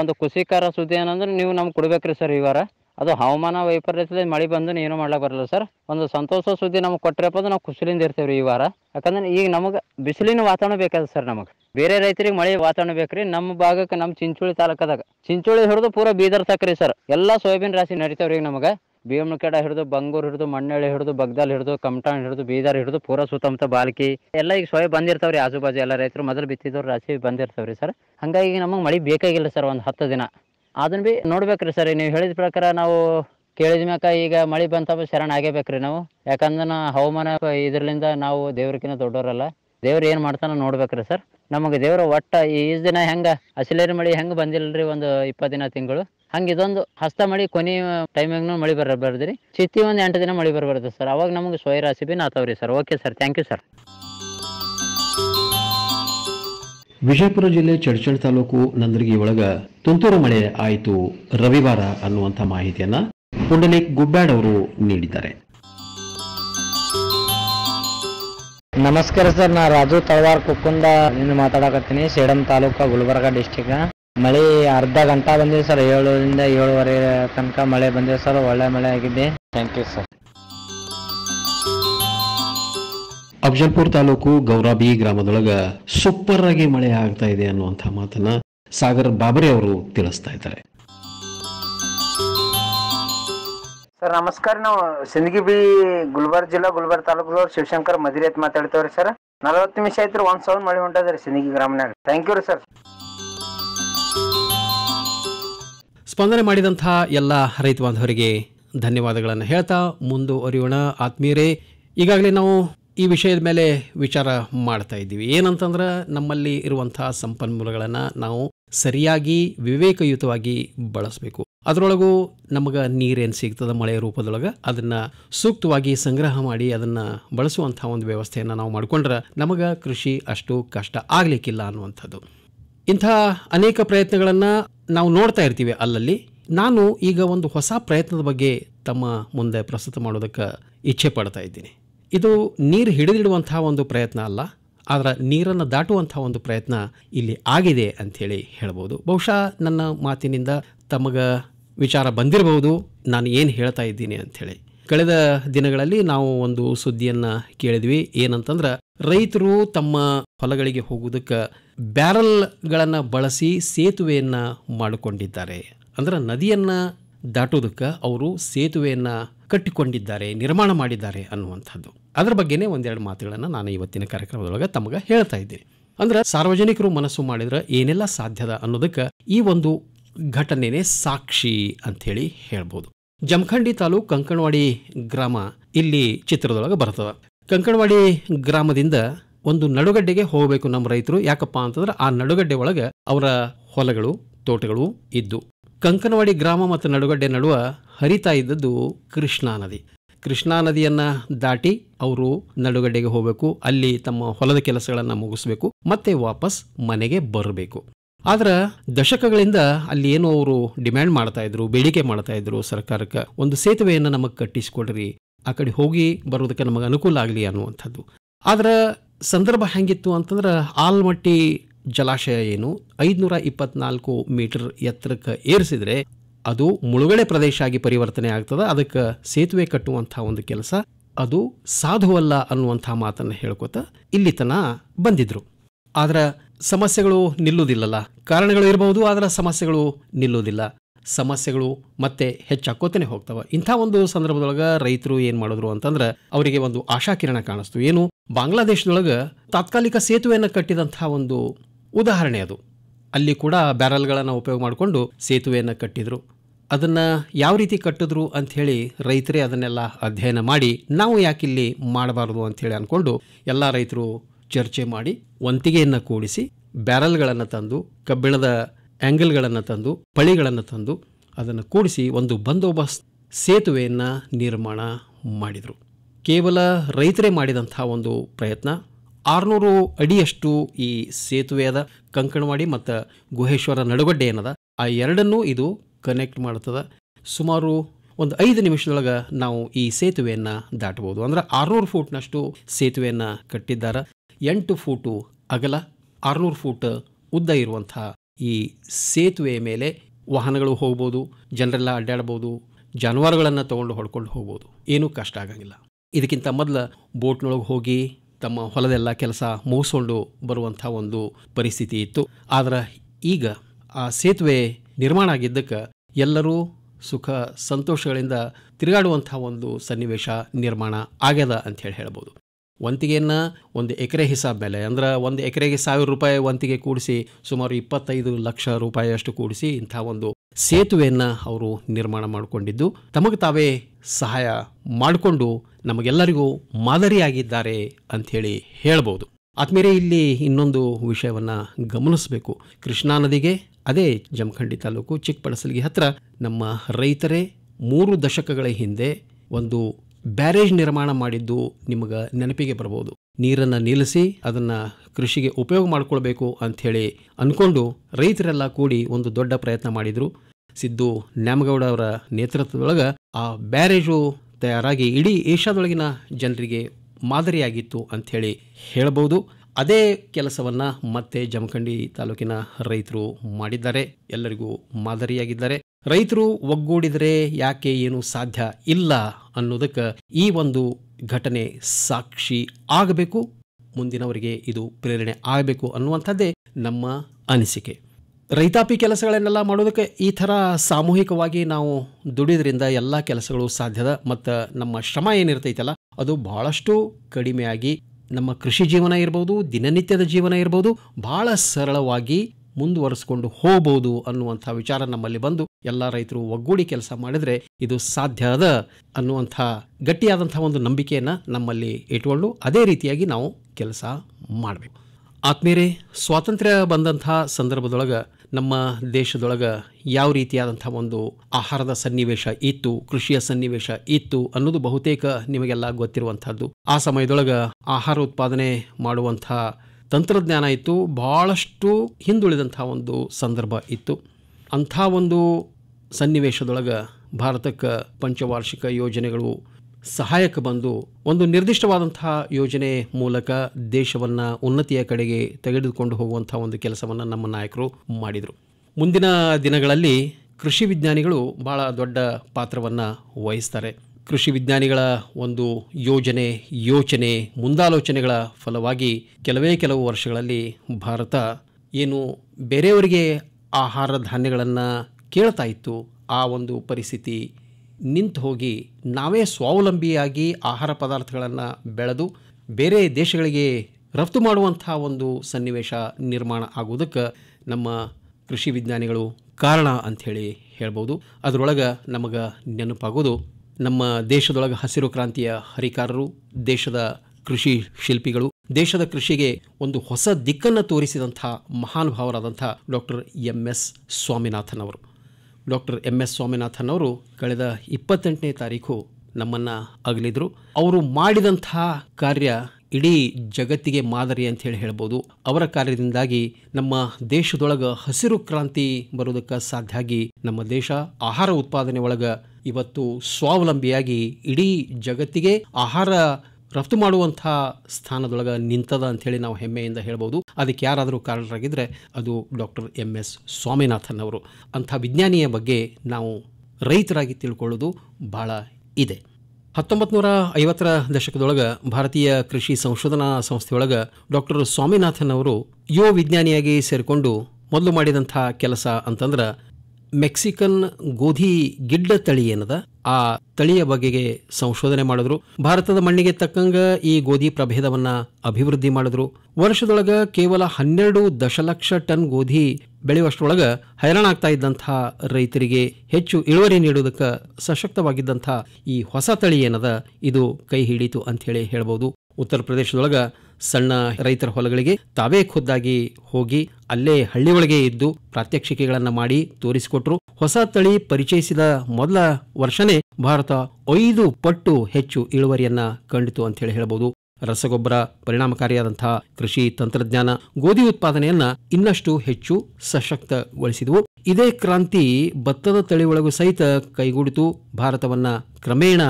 ಒಂದು ಖುಷಿಕರ ಸುದ್ದಿ ಏನಂದ್ರೆ ನೀವು ನಮ್ಗೆ ಕೊಡ್ಬೇಕ್ರಿ ಸರ್ ಈ ವಾರ ಅದು ಹವಾಮಾನ ವೈಪರೀತ್ಯದಲ್ಲಿ ಮಳೆ ಬಂದು ಏನೂ ಮಾಡ್ಲಾಕ್ ಬರಲ್ಲ ಸರ್ ಒಂದು ಸಂತೋಷ ಸುದ್ದಿ ನಮ್ಗೆ ಕೊಟ್ಟರಪ್ಪ ನಾವು ಖುಷಿಲಿಂದ ಇರ್ತೇವ್ರಿ ಈ ವಾರ ಯಾಕಂದ್ರೆ ಈಗ ನಮಗೆ ಬಿಸಿಲಿನ ವಾತಾವರಣ ಬೇಕಾದ ಸರ್ ನಮಗೆ ಬೇರೆ ರೈತರಿಗೆ ಮಳೆ ವಾತಾವರಣ ಬೇಕ್ರಿ ನಮ್ಮ ಭಾಗಕ್ಕೆ ನಮ್ಮ ಚಿಂಚೋಳಿ ತಾಲೂಕದಾಗ ಚಿಂಚೋಳಿ ಹಿಡಿದು ಪೂರ ಬೀದರ್ ತಕ್ಕ ಸರ್ ಎಲ್ಲ ಸೋಯಾಬೀನ್ ರಾಶಿ ನಡೀತಾವ್ರಿ ಈಗ ನಮಗೆ ಭೀಮನಕೇಡ ಹಿಡಿದು ಬಂಗೂರು ಹಿಡಿದು ಮಣ್ಣಳ್ಳಿ ಹಿಡಿದು ಬಗ್ದಾಲ್ ಹಿಡಿದು ಕಮಟಾಣ್ ಹಿಡಿದು ಬೀದರ್ ಹಿಡಿದು ಪೂರ ಸುತ್ತಮುತ್ತ ಬಾಲ್ಕಿ ಎಲ್ಲ ಈಗ ಸೋಯಾ ಬಂದಿರ್ತಾವ್ರಿ ಆಜು ಬಾಜು ಎಲ್ಲ ರೈತರು ಮೊದಲು ಬಿತ್ತಿದವ್ರು ರಾಶಿ ಬಂದಿರ್ತಾವ್ರಿ ಸರ್ ಹಂಗಾಗಿ ನಮಗೆ ಮಳೆ ಬೇಕಾಗಿಲ್ಲ ಸರ್ ಒಂದು ಹತ್ತು ದಿನ ಅದನ್ನ ಬಿ ನೋಡ್ಬೇಕ್ರಿ ಸರ್ ನೀವು ಹೇಳಿದ ಪ್ರಕಾರ ನಾವು ಕೇಳಿದ ಮ್ಯಾಕ ಈಗ ಮಳಿ ಬಂತಪ್ಪ ಶರಣ ಆಗೇಬೇಕ್ರಿ ನಾವು ಯಾಕಂದ್ರೆ ನಾ ಹವಾಮಾನ ಇದರಿಂದ ನಾವು ದೇವ್ರಕ್ಕಿಂತ ದೊಡ್ಡವರಲ್ಲ ದೇವ್ರ ಏನ್ ಮಾಡ್ತಾನ ನೋಡ್ಬೇಕ್ರಿ ಸರ್ ನಮಗೆ ದೇವ್ರ ಒಟ್ಟ ಈ ದಿನ ಹೆಂಗ ಅಸಿಲೇರಿ ಮಳಿ ಹೆಂಗೆ ಬಂದಿಲ್ಲರಿ ಒಂದು ಇಪ್ಪತ್ತು ದಿನ ತಿಂಗಳು ಹಂಗ ಇದೊಂದು ಹಸ್ತ ಮಳಿ ಕೊನೆ ಟೈಮಿಂಗ್ ಮಳಿ ಮಳಿ ರೀ ಚಿತ್ತಿ ಒಂದು ಎಂಟು ದಿನ ಮಳಿ ಬರಬಾರ್ದು ಸರ್ ಅವಾಗ ನಮಗೆ ಸ್ವಯ ರಾಶಿ ಭೀ ನಾತಾವ್ರಿ sir okay sir thank you sir Vijayapura ಜಿಲ್ಲೆ ಚಡ್ಚಡ್ ತಾಲೂಕು ನಂದರ್ಗಿ ಒಳಗ ತುಂತುರು ಮಳೆ ಆಯಿತು ರವಿವಾರ ಅನ್ನುವಂಥ ಮಾಹಿತಿಯನ್ನ ಪುಂಡಲಿಕ್ ಗುಬ್ಬ್ಯಾಡ್ ಅವರು ನೀಡಿದ್ದಾರೆ ನಮಸ್ಕಾರ ಸರ್ ನಾ ರಾಜು ತಳವಾರ್ ಕುಕ್ಕುಂದ ನಿನ್ನ ಮಾತಾಡಕತ್ತೀನಿ ಸೇಡಂ ತಾಲೂಕ ಗುಲ್ಬರ್ಗ ಡಿಸ್ಟಿಕ್ ಮಳೆ ಅರ್ಧ ಗಂಟೆ ಬಂದಿದೆ ಸರ್ ಏಳರಿಂದ ಏಳುವರೆ ತನಕ ಮಳೆ ಬಂದಿದೆ ಸರ್ ಒಳ್ಳೆ ಮಳೆ ಆಗಿದೆ ಥ್ಯಾಂಕ್ ಯು ಸರ್ ಅಫಜಲ್ಪುರ್ ತಾಲೂಕು ಗೌರಾಬಿ ಗ್ರಾಮದೊಳಗ ಸೂಪರ್ ಆಗಿ ಮಳೆ ಆಗ್ತಾ ಇದೆ ಅನ್ನುವಂಥ ಮಾತನ್ನ ಸಾಗರ್ ಬಾಬರಿ ಅವರು ತಿಳಿಸ್ತಾ ಇದ್ದಾರೆ ಸರ್ ನಮಸ್ಕಾರ ನಾವು ಸಿಂದಗಿಬಿ ಗುಲ್ಬರ್ಗ ಜಿಲ್ಲಾ ಗುಲ್ಬರ್ಗ ತಾಲೂಕು ಶಿವಶಂಕರ್ ಮದಿರಿ ಅಂತ ಮಾತಾಡ್ತೇವ್ರಿ ಸರ್ ನಲವತ್ತು ನಿಮಿಷ ಆಯ್ತು ಒಂದ್ ಸಾವಿರ ಮಳೆ ಹೊಂಟದ್ರಿ ಸಿಂದಗಿ ಗ್ರಾಮನಾಗ ಥ್ಯಾಂಕ್ ಯು ಸರ್ ಸ್ಪಂದನೆ ಮಾಡಿದಂತಹ ಎಲ್ಲ ರೈತ ಬಾಂಧವರಿಗೆ ಧನ್ಯವಾದಗಳನ್ನು ಹೇಳ್ತಾ ಮುಂದುವರಿಯೋಣ ಆತ್ಮೀಯರೇ ಈಗಾಗಲೇ ನಾವು ಈ ವಿಷಯದ ಮೇಲೆ ವಿಚಾರ ಮಾಡ್ತಾ ಇದ್ದೀವಿ ಏನಂತಂದ್ರೆ ನಮ್ಮಲ್ಲಿ ಇರುವಂತಹ ಸಂಪನ್ಮೂಲಗಳನ್ನು ನಾವು ಸರಿಯಾಗಿ ವಿವೇಕಯುತವಾಗಿ ಬಳಸಬೇಕು ಅದರೊಳಗೂ ನಮಗ ನೀರೇನು ಸಿಗ್ತದೆ ಮಳೆಯ ರೂಪದೊಳಗೆ ಅದನ್ನು ಸೂಕ್ತವಾಗಿ ಸಂಗ್ರಹ ಮಾಡಿ ಅದನ್ನು ಬಳಸುವಂಥ ಒಂದು ವ್ಯವಸ್ಥೆಯನ್ನು ನಾವು ಮಾಡಿಕೊಂಡ್ರೆ ನಮಗೆ ಕೃಷಿ ಅಷ್ಟು ಕಷ್ಟ ಆಗಲಿಕ್ಕಿಲ್ಲ ಅನ್ನುವಂಥದ್ದು ಇಂಥ ಅನೇಕ ಪ್ರಯತ್ನಗಳನ್ನು ನಾವು ನೋಡ್ತಾ ಇರ್ತೀವಿ ಅಲ್ಲಲ್ಲಿ ನಾನು ಈಗ ಒಂದು ಹೊಸ ಪ್ರಯತ್ನದ ಬಗ್ಗೆ ತಮ್ಮ ಮುಂದೆ ಪ್ರಸ್ತುತ ಮಾಡೋದಕ್ಕೆ ಇಚ್ಛೆ ಪಡ್ತಾ ಇದ್ದೀನಿ ಇದು ನೀರು ಹಿಡಿದಿಡುವಂತಹ ಒಂದು ಪ್ರಯತ್ನ ಅಲ್ಲ ಆದರೆ ನೀರನ್ನು ದಾಟುವಂಥ ಒಂದು ಪ್ರಯತ್ನ ಇಲ್ಲಿ ಆಗಿದೆ ಅಂಥೇಳಿ ಹೇಳ್ಬೋದು ಬಹುಶಃ ನನ್ನ ಮಾತಿನಿಂದ ತಮಗೆ ವಿಚಾರ ಬಂದಿರಬಹುದು ನಾನು ಏನು ಹೇಳ್ತಾ ಇದ್ದೀನಿ ಅಂಥೇಳಿ ಕಳೆದ ದಿನಗಳಲ್ಲಿ ನಾವು ಒಂದು ಸುದ್ದಿಯನ್ನು ಕೇಳಿದ್ವಿ ಏನಂತಂದ್ರೆ ರೈತರು ತಮ್ಮ ಹೊಲಗಳಿಗೆ ಹೋಗುವುದಕ್ಕೆ ಬ್ಯಾರಲ್ಗಳನ್ನು ಬಳಸಿ ಸೇತುವೆಯನ್ನು ಮಾಡಿಕೊಂಡಿದ್ದಾರೆ ಅಂದ್ರೆ ನದಿಯನ್ನು ದಾಟೋದಕ್ಕೆ ಅವರು ಸೇತುವೆಯನ್ನು ಕಟ್ಟಿಕೊಂಡಿದ್ದಾರೆ ನಿರ್ಮಾಣ ಮಾಡಿದ್ದಾರೆ ಅನ್ನುವಂಥದ್ದು ಅದರ ಬಗ್ಗೆನೇ ಒಂದೆರಡು ಮಾತುಗಳನ್ನು ನಾನು ಇವತ್ತಿನ ಕಾರ್ಯಕ್ರಮದೊಳಗೆ ತಮಗೆ ಹೇಳ್ತಾ ಇದ್ದೀನಿ ಅಂದ್ರೆ ಸಾರ್ವಜನಿಕರು ಮನಸ್ಸು ಮಾಡಿದ್ರೆ ಏನೆಲ್ಲ ಸಾಧ್ಯದ ಅನ್ನೋದಕ್ಕೆ ಈ ಒಂದು ಘಟನೆನೇ ಸಾಕ್ಷಿ ಅಂಥೇಳಿ ಹೇಳ್ಬೋದು ಜಮಖಂಡಿ ತಾಲೂಕು ಕಂಕಣವಾಡಿ ಗ್ರಾಮ ಇಲ್ಲಿ ಚಿತ್ರದೊಳಗೆ ಬರ್ತದೆ ಕಂಕಣವಾಡಿ ಗ್ರಾಮದಿಂದ ಒಂದು ನಡುಗಡ್ಡೆಗೆ ಹೋಗಬೇಕು ನಮ್ಮ ರೈತರು ಯಾಕಪ್ಪ ಅಂತಂದ್ರೆ ಆ ನಡುಗಡ್ಡೆ ಒಳಗೆ ಅವರ ಹೊಲಗಳು ತೋಟಗಳು ಇದ್ದು ಕಂಕನವಾಡಿ ಗ್ರಾಮ ಮತ್ತು ನಡುಗಡ್ಡೆ ನಡುವ ಹರಿತಾ ಇದ್ದದ್ದು ಕೃಷ್ಣಾ ನದಿ ಕೃಷ್ಣಾ ನದಿಯನ್ನು ದಾಟಿ ಅವರು ನಡುಗಡ್ಡೆಗೆ ಹೋಗಬೇಕು ಅಲ್ಲಿ ತಮ್ಮ ಹೊಲದ ಕೆಲಸಗಳನ್ನು ಮುಗಿಸ್ಬೇಕು ಮತ್ತೆ ವಾಪಸ್ ಮನೆಗೆ ಬರಬೇಕು ಆದರೆ ದಶಕಗಳಿಂದ ಅಲ್ಲಿ ಏನು ಅವರು ಡಿಮ್ಯಾಂಡ್ ಮಾಡ್ತಾ ಇದ್ರು ಬೇಡಿಕೆ ಮಾಡ್ತಾ ಇದ್ರು ಸರ್ಕಾರಕ್ಕೆ ಒಂದು ಸೇತುವೆಯನ್ನು ನಮಗೆ ಕಟ್ಟಿಸಿಕೊಡ್ರಿ ಆ ಕಡೆ ಹೋಗಿ ಬರೋದಕ್ಕೆ ನಮಗೆ ಅನುಕೂಲ ಆಗಲಿ ಅನ್ನುವಂಥದ್ದು ಆದ್ರೆ ಸಂದರ್ಭ ಹೆಂಗಿತ್ತು ಅಂತಂದ್ರೆ ಆಲ್ಮಟ್ಟಿ ಜಲಾಶಯ ಏನು ಐದುನೂರ ಇಪ್ಪತ್ನಾಲ್ಕು ಮೀಟರ್ ಎತ್ತರಕ್ಕೆ ಏರಿಸಿದರೆ ಅದು ಮುಳುಗಡೆ ಪ್ರದೇಶ ಆಗಿ ಪರಿವರ್ತನೆ ಆಗ್ತದೆ ಅದಕ್ಕೆ ಸೇತುವೆ ಕಟ್ಟುವಂಥ ಒಂದು ಕೆಲಸ ಅದು ಸಾಧುವಲ್ಲ ಅನ್ನುವಂಥ ಮಾತನ್ನು ಹೇಳ್ಕೊತ ಇಲ್ಲಿ ತನ ಬಂದಿದ್ರು ಆದರೆ ಸಮಸ್ಯೆಗಳು ನಿಲ್ಲುವುದಿಲ್ಲಲ್ಲ ಕಾರಣಗಳು ಇರಬಹುದು ಆದರೆ ಸಮಸ್ಯೆಗಳು ನಿಲ್ಲುವುದಿಲ್ಲ ಸಮಸ್ಯೆಗಳು ಮತ್ತೆ ಹೆಚ್ಚಾಕೋತನೆ ಹೋಗ್ತವೆ ಇಂಥ ಒಂದು ಸಂದರ್ಭದೊಳಗೆ ರೈತರು ಏನು ಮಾಡಿದ್ರು ಅಂತಂದ್ರೆ ಅವರಿಗೆ ಒಂದು ಆಶಾಕಿರಣ ಕಾಣಿಸ್ತು ಏನು ಬಾಂಗ್ಲಾದೇಶದೊಳಗೆ ತಾತ್ಕಾಲಿಕ ಸೇತುವೆಯನ್ನು ಕಟ್ಟಿದಂಥ ಒಂದು ಉದಾಹರಣೆ ಅದು ಅಲ್ಲಿ ಕೂಡ ಬ್ಯಾರಲ್ಗಳನ್ನು ಉಪಯೋಗ ಮಾಡಿಕೊಂಡು ಸೇತುವೆಯನ್ನು ಕಟ್ಟಿದರು ಅದನ್ನು ಯಾವ ರೀತಿ ಕಟ್ಟಿದ್ರು ಅಂಥೇಳಿ ರೈತರೇ ಅದನ್ನೆಲ್ಲ ಅಧ್ಯಯನ ಮಾಡಿ ನಾವು ಯಾಕೆ ಇಲ್ಲಿ ಮಾಡಬಾರ್ದು ಅಂಥೇಳಿ ಅಂದ್ಕೊಂಡು ಎಲ್ಲ ರೈತರು ಚರ್ಚೆ ಮಾಡಿ ಒಂತಿಗೆಯನ್ನು ಕೂಡಿಸಿ ಬ್ಯಾರಲ್ಗಳನ್ನು ತಂದು ಕಬ್ಬಿಣದ ಆ್ಯಂಗಲ್ಗಳನ್ನು ತಂದು ಪಳಿಗಳನ್ನು ತಂದು ಅದನ್ನು ಕೂಡಿಸಿ ಒಂದು ಬಂದೋಬಸ್ತ್ ಸೇತುವೆಯನ್ನು ನಿರ್ಮಾಣ ಮಾಡಿದರು ಕೇವಲ ರೈತರೇ ಮಾಡಿದಂಥ ಒಂದು ಪ್ರಯತ್ನ ಆರ್ನೂರು ಅಡಿಯಷ್ಟು ಈ ಅದ ಕಂಕಣವಾಡಿ ಮತ್ತು ಗುಹೇಶ್ವರ ನಡುಗಡ್ಡೆ ಏನದ ಆ ಎರಡನ್ನೂ ಇದು ಕನೆಕ್ಟ್ ಮಾಡ್ತದೆ ಸುಮಾರು ಒಂದು ಐದು ನಿಮಿಷದೊಳಗೆ ನಾವು ಈ ಸೇತುವೆಯನ್ನು ದಾಟಬಹುದು ಅಂದ್ರೆ ಆರುನೂರು ಫೂಟ್ನಷ್ಟು ಸೇತುವೆಯನ್ನು ಕಟ್ಟಿದ್ದಾರೆ ಎಂಟು ಫೂಟು ಅಗಲ ಆರ್ನೂರು ಫೂಟ್ ಉದ್ದ ಇರುವಂತಹ ಈ ಸೇತುವೆಯ ಮೇಲೆ ವಾಹನಗಳು ಹೋಗ್ಬೋದು ಜನರೆಲ್ಲ ಅಡ್ಡಾಡ್ಬೋದು ಜಾನುವಾರುಗಳನ್ನು ತೊಗೊಂಡು ಹೊಡ್ಕೊಂಡು ಹೋಗ್ಬೋದು ಏನೂ ಕಷ್ಟ ಆಗಂಗಿಲ್ಲ ಇದಕ್ಕಿಂತ ಮೊದಲು ಬೋಟ್ನೊಳಗೆ ಹೋಗಿ ತಮ್ಮ ಹೊಲದೆಲ್ಲ ಕೆಲಸ ಮುಗಿಸ್ಕೊಂಡು ಬರುವಂಥ ಒಂದು ಪರಿಸ್ಥಿತಿ ಇತ್ತು ಆದರೆ ಈಗ ಆ ಸೇತುವೆ ನಿರ್ಮಾಣ ಆಗಿದ್ದಕ್ಕೆ ಎಲ್ಲರೂ ಸುಖ ಸಂತೋಷಗಳಿಂದ ತಿರುಗಾಡುವಂಥ ಒಂದು ಸನ್ನಿವೇಶ ನಿರ್ಮಾಣ ಆಗ್ಯದ ಅಂಥೇಳಿ ಹೇಳ್ಬೋದು ಒಂತಿಗೆಯನ್ನು ಒಂದು ಎಕರೆ ಹಿಸಾಬ್ ಮೇಲೆ ಅಂದ್ರೆ ಒಂದು ಎಕರೆಗೆ ಸಾವಿರ ರೂಪಾಯಿ ವಂತಿಗೆ ಕೂಡಿಸಿ ಸುಮಾರು ಇಪ್ಪತ್ತೈದು ಲಕ್ಷ ರೂಪಾಯಿಯಷ್ಟು ಕೂಡಿಸಿ ಇಂಥ ಒಂದು ಸೇತುವೆಯನ್ನು ಅವರು ನಿರ್ಮಾಣ ಮಾಡಿಕೊಂಡಿದ್ದು ತಮಗೆ ತಾವೇ ಸಹಾಯ ಮಾಡಿಕೊಂಡು ನಮಗೆಲ್ಲರಿಗೂ ಮಾದರಿಯಾಗಿದ್ದಾರೆ ಅಂಥೇಳಿ ಹೇಳಬಹುದು ಆದ್ಮೇಲೆ ಇಲ್ಲಿ ಇನ್ನೊಂದು ವಿಷಯವನ್ನು ಗಮನಿಸಬೇಕು ಕೃಷ್ಣಾ ನದಿಗೆ ಅದೇ ಜಮಖಂಡಿ ತಾಲೂಕು ಚಿಕ್ಕಪಡಸಲಿಗೆ ಹತ್ರ ನಮ್ಮ ರೈತರೇ ಮೂರು ದಶಕಗಳ ಹಿಂದೆ ಒಂದು ಬ್ಯಾರೇಜ್ ನಿರ್ಮಾಣ ಮಾಡಿದ್ದು ನಿಮಗೆ ನೆನಪಿಗೆ ಬರಬಹುದು ನೀರನ್ನು ನಿಲ್ಲಿಸಿ ಅದನ್ನು ಕೃಷಿಗೆ ಉಪಯೋಗ ಮಾಡಿಕೊಳ್ಬೇಕು ಅಂಥೇಳಿ ಅಂದ್ಕೊಂಡು ರೈತರೆಲ್ಲ ಕೂಡಿ ಒಂದು ದೊಡ್ಡ ಪ್ರಯತ್ನ ಮಾಡಿದರು ಸಿದ್ದು ನ್ಯಾಮಗೌಡ ಅವರ ನೇತೃತ್ವದೊಳಗೆ ಆ ಬ್ಯಾರೇಜು ತಯಾರಾಗಿ ಇಡೀ ಏಷ್ಯಾದೊಳಗಿನ ಜನರಿಗೆ ಮಾದರಿಯಾಗಿತ್ತು ಅಂಥೇಳಿ ಹೇಳಬಹುದು ಅದೇ ಕೆಲಸವನ್ನು ಮತ್ತೆ ಜಮಖಂಡಿ ತಾಲೂಕಿನ ರೈತರು ಮಾಡಿದ್ದಾರೆ ಎಲ್ಲರಿಗೂ ಮಾದರಿಯಾಗಿದ್ದಾರೆ ರೈತರು ಒಗ್ಗೂಡಿದರೆ ಯಾಕೆ ಏನು ಸಾಧ್ಯ ಇಲ್ಲ ಅನ್ನೋದಕ್ಕೆ ಈ ಒಂದು ಘಟನೆ ಸಾಕ್ಷಿ ಆಗಬೇಕು ಮುಂದಿನವರಿಗೆ ಇದು ಪ್ರೇರಣೆ ಆಗಬೇಕು ಅನ್ನುವಂಥದ್ದೇ ನಮ್ಮ ಅನಿಸಿಕೆ ರೈತಾಪಿ ಕೆಲಸಗಳನ್ನೆಲ್ಲ ಮಾಡೋದಕ್ಕೆ ಈ ಥರ ಸಾಮೂಹಿಕವಾಗಿ ನಾವು ದುಡಿದ್ರಿಂದ ಎಲ್ಲ ಕೆಲಸಗಳು ಸಾಧ್ಯದ ಮತ್ತು ನಮ್ಮ ಶ್ರಮ ಏನಿರ್ತೈತಲ್ಲ ಅದು ಭಾಳಷ್ಟು ಕಡಿಮೆಯಾಗಿ ನಮ್ಮ ಕೃಷಿ ಜೀವನ ಇರ್ಬೋದು ದಿನನಿತ್ಯದ ಜೀವನ ಇರ್ಬೋದು ಭಾಳ ಸರಳವಾಗಿ ಮುಂದುವರಿಸಿಕೊಂಡು ಹೋಗಬಹುದು ಅನ್ನುವಂಥ ವಿಚಾರ ನಮ್ಮಲ್ಲಿ ಬಂದು ಎಲ್ಲ ರೈತರು ಒಗ್ಗೂಡಿ ಕೆಲಸ ಮಾಡಿದರೆ ಇದು ಸಾಧ್ಯ ಅದ ಅನ್ನುವಂಥ ಗಟ್ಟಿಯಾದಂಥ ಒಂದು ನಂಬಿಕೆಯನ್ನು ನಮ್ಮಲ್ಲಿ ಇಟ್ಕೊಂಡು ಅದೇ ರೀತಿಯಾಗಿ ನಾವು ಕೆಲಸ ಮಾಡಬೇಕು ಆತ್ಮೇರೆ ಸ್ವಾತಂತ್ರ್ಯ ಬಂದಂಥ ಸಂದರ್ಭದೊಳಗೆ ನಮ್ಮ ದೇಶದೊಳಗೆ ಯಾವ ರೀತಿಯಾದಂಥ ಒಂದು ಆಹಾರದ ಸನ್ನಿವೇಶ ಇತ್ತು ಕೃಷಿಯ ಸನ್ನಿವೇಶ ಇತ್ತು ಅನ್ನೋದು ಬಹುತೇಕ ನಿಮಗೆಲ್ಲ ಗೊತ್ತಿರುವಂಥದ್ದು ಆ ಸಮಯದೊಳಗೆ ಆಹಾರ ಉತ್ಪಾದನೆ ಮಾಡುವಂಥ ತಂತ್ರಜ್ಞಾನ ಇತ್ತು ಭಾಳಷ್ಟು ಹಿಂದುಳಿದಂಥ ಒಂದು ಸಂದರ್ಭ ಇತ್ತು ಅಂಥ ಒಂದು ಸನ್ನಿವೇಶದೊಳಗೆ ಭಾರತಕ್ಕೆ ಪಂಚವಾರ್ಷಿಕ ಯೋಜನೆಗಳು ಸಹಾಯಕ್ಕೆ ಬಂದು ಒಂದು ನಿರ್ದಿಷ್ಟವಾದಂಥ ಯೋಜನೆ ಮೂಲಕ ದೇಶವನ್ನು ಉನ್ನತಿಯ ಕಡೆಗೆ ತೆಗೆದುಕೊಂಡು ಹೋಗುವಂಥ ಒಂದು ಕೆಲಸವನ್ನು ನಮ್ಮ ನಾಯಕರು ಮಾಡಿದರು ಮುಂದಿನ ದಿನಗಳಲ್ಲಿ ಕೃಷಿ ವಿಜ್ಞಾನಿಗಳು ಭಾಳ ದೊಡ್ಡ ಪಾತ್ರವನ್ನು ವಹಿಸ್ತಾರೆ ಕೃಷಿ ವಿಜ್ಞಾನಿಗಳ ಒಂದು ಯೋಜನೆ ಯೋಚನೆ ಮುಂದಾಲೋಚನೆಗಳ ಫಲವಾಗಿ ಕೆಲವೇ ಕೆಲವು ವರ್ಷಗಳಲ್ಲಿ ಭಾರತ ಏನು ಬೇರೆಯವರಿಗೆ ಆಹಾರ ಧಾನ್ಯಗಳನ್ನು ಕೇಳ್ತಾ ಇತ್ತು ಆ ಒಂದು ಪರಿಸ್ಥಿತಿ ನಿಂತು ಹೋಗಿ ನಾವೇ ಸ್ವಾವಲಂಬಿಯಾಗಿ ಆಹಾರ ಪದಾರ್ಥಗಳನ್ನು ಬೆಳೆದು ಬೇರೆ ದೇಶಗಳಿಗೆ ರಫ್ತು ಮಾಡುವಂಥ ಒಂದು ಸನ್ನಿವೇಶ ನಿರ್ಮಾಣ ಆಗುವುದಕ್ಕೆ ನಮ್ಮ ಕೃಷಿ ವಿಜ್ಞಾನಿಗಳು ಕಾರಣ ಅಂಥೇಳಿ ಹೇಳ್ಬೋದು ಅದರೊಳಗೆ ನಮಗೆ ನೆನಪಾಗೋದು ನಮ್ಮ ದೇಶದೊಳಗೆ ಹಸಿರು ಕ್ರಾಂತಿಯ ಹರಿಕಾರರು ದೇಶದ ಕೃಷಿ ಶಿಲ್ಪಿಗಳು ದೇಶದ ಕೃಷಿಗೆ ಒಂದು ಹೊಸ ದಿಕ್ಕನ್ನು ತೋರಿಸಿದಂಥ ಮಹಾನುಭಾವರಾದಂಥ ಡಾಕ್ಟರ್ ಎಂ ಎಸ್ ಸ್ವಾಮಿನಾಥನ್ ಅವರು ಡಾಕ್ಟರ್ ಎಂ ಎಸ್ ಸ್ವಾಮಿನಾಥನ್ ಅವರು ಕಳೆದ ಇಪ್ಪತ್ತೆಂಟನೇ ತಾರೀಕು ನಮ್ಮನ್ನು ಅಗಲಿದ್ರು ಅವರು ಮಾಡಿದಂಥ ಕಾರ್ಯ ಇಡೀ ಜಗತ್ತಿಗೆ ಮಾದರಿ ಅಂತ ಹೇಳಿ ಹೇಳ್ಬೋದು ಅವರ ಕಾರ್ಯದಿಂದಾಗಿ ನಮ್ಮ ದೇಶದೊಳಗೆ ಹಸಿರು ಕ್ರಾಂತಿ ಬರುವುದಕ್ಕೆ ಸಾಧ್ಯ ಆಗಿ ನಮ್ಮ ದೇಶ ಆಹಾರ ಉತ್ಪಾದನೆ ಒಳಗೆ ಇವತ್ತು ಸ್ವಾವಲಂಬಿಯಾಗಿ ಇಡೀ ಜಗತ್ತಿಗೆ ಆಹಾರ ರಫ್ತು ಮಾಡುವಂಥ ಸ್ಥಾನದೊಳಗೆ ನಿಂತದ ಹೇಳಿ ನಾವು ಹೆಮ್ಮೆಯಿಂದ ಹೇಳ್ಬೋದು ಅದಕ್ಕೆ ಯಾರಾದರೂ ಕಾರಣರಾಗಿದ್ದರೆ ಅದು ಡಾಕ್ಟರ್ ಎಮ್ ಎಸ್ ಸ್ವಾಮಿನಾಥನ್ ಅವರು ಅಂಥ ವಿಜ್ಞಾನಿಯ ಬಗ್ಗೆ ನಾವು ರೈತರಾಗಿ ತಿಳ್ಕೊಳ್ಳೋದು ಭಾಳ ಇದೆ ಹತ್ತೊಂಬತ್ತು ನೂರ ಐವತ್ತರ ದಶಕದೊಳಗೆ ಭಾರತೀಯ ಕೃಷಿ ಸಂಶೋಧನಾ ಸಂಸ್ಥೆಯೊಳಗೆ ಡಾಕ್ಟರ್ ಸ್ವಾಮಿನಾಥನ್ ಅವರು ಯುವ ವಿಜ್ಞಾನಿಯಾಗಿ ಸೇರಿಕೊಂಡು ಮೊದಲು ಮಾಡಿದಂಥ ಕೆಲಸ ಅಂತಂದ್ರೆ ಮೆಕ್ಸಿಕನ್ ಗೋಧಿ ಗಿಡ್ಡ ತಳಿ ಏನದ ಆ ತಳಿಯ ಬಗೆಗೆ ಸಂಶೋಧನೆ ಮಾಡಿದ್ರು ಭಾರತದ ಮಣ್ಣಿಗೆ ತಕ್ಕಂಗ ಈ ಗೋಧಿ ಪ್ರಭೇದವನ್ನ ಅಭಿವೃದ್ಧಿ ಮಾಡಿದ್ರು ವರ್ಷದೊಳಗ ಕೇವಲ ಹನ್ನೆರಡು ದಶಲಕ್ಷ ಟನ್ ಗೋಧಿ ಬೆಳೆಯುವಷ್ಟರೊಳಗ ಹೈರಾಣಾಗ್ತಾ ಇದ್ದಂತಹ ರೈತರಿಗೆ ಹೆಚ್ಚು ಇಳುವರಿ ನೀಡುವುದಕ್ಕೆ ಸಶಕ್ತವಾಗಿದ್ದಂತಹ ಈ ಹೊಸ ತಳಿ ಏನದ ಇದು ಕೈ ಹಿಡಿತು ಅಂತ ಹೇಳಿ ಹೇಳಬಹುದು ಉತ್ತರ ಪ್ರದೇಶದೊಳಗ ಸಣ್ಣ ರೈತರ ಹೊಲಗಳಿಗೆ ತಾವೇ ಖುದ್ದಾಗಿ ಹೋಗಿ ಅಲ್ಲೇ ಹಳ್ಳಿ ಒಳಗೆ ಇದ್ದು ಪ್ರಾತ್ಯಕ್ಷಿಕೆಗಳನ್ನ ಮಾಡಿ ತೋರಿಸಿಕೊಟ್ರು ಹೊಸ ತಳಿ ಪರಿಚಯಿಸಿದ ಮೊದಲ ವರ್ಷನೇ ಭಾರತ ಐದು ಪಟ್ಟು ಹೆಚ್ಚು ಇಳುವರಿಯನ್ನ ಕಂಡಿತು ಅಂತ ಹೇಳಿ ಹೇಳಬಹುದು ರಸಗೊಬ್ಬರ ಪರಿಣಾಮಕಾರಿಯಾದಂತಹ ಕೃಷಿ ತಂತ್ರಜ್ಞಾನ ಗೋಧಿ ಉತ್ಪಾದನೆಯನ್ನ ಇನ್ನಷ್ಟು ಹೆಚ್ಚು ಸಶಕ್ತಗೊಳಿಸಿದವು ಇದೇ ಕ್ರಾಂತಿ ಭತ್ತದ ತಳಿಯೊಳಗೂ ಸಹಿತ ಕೈಗೂಡಿತು ಭಾರತವನ್ನ ಕ್ರಮೇಣ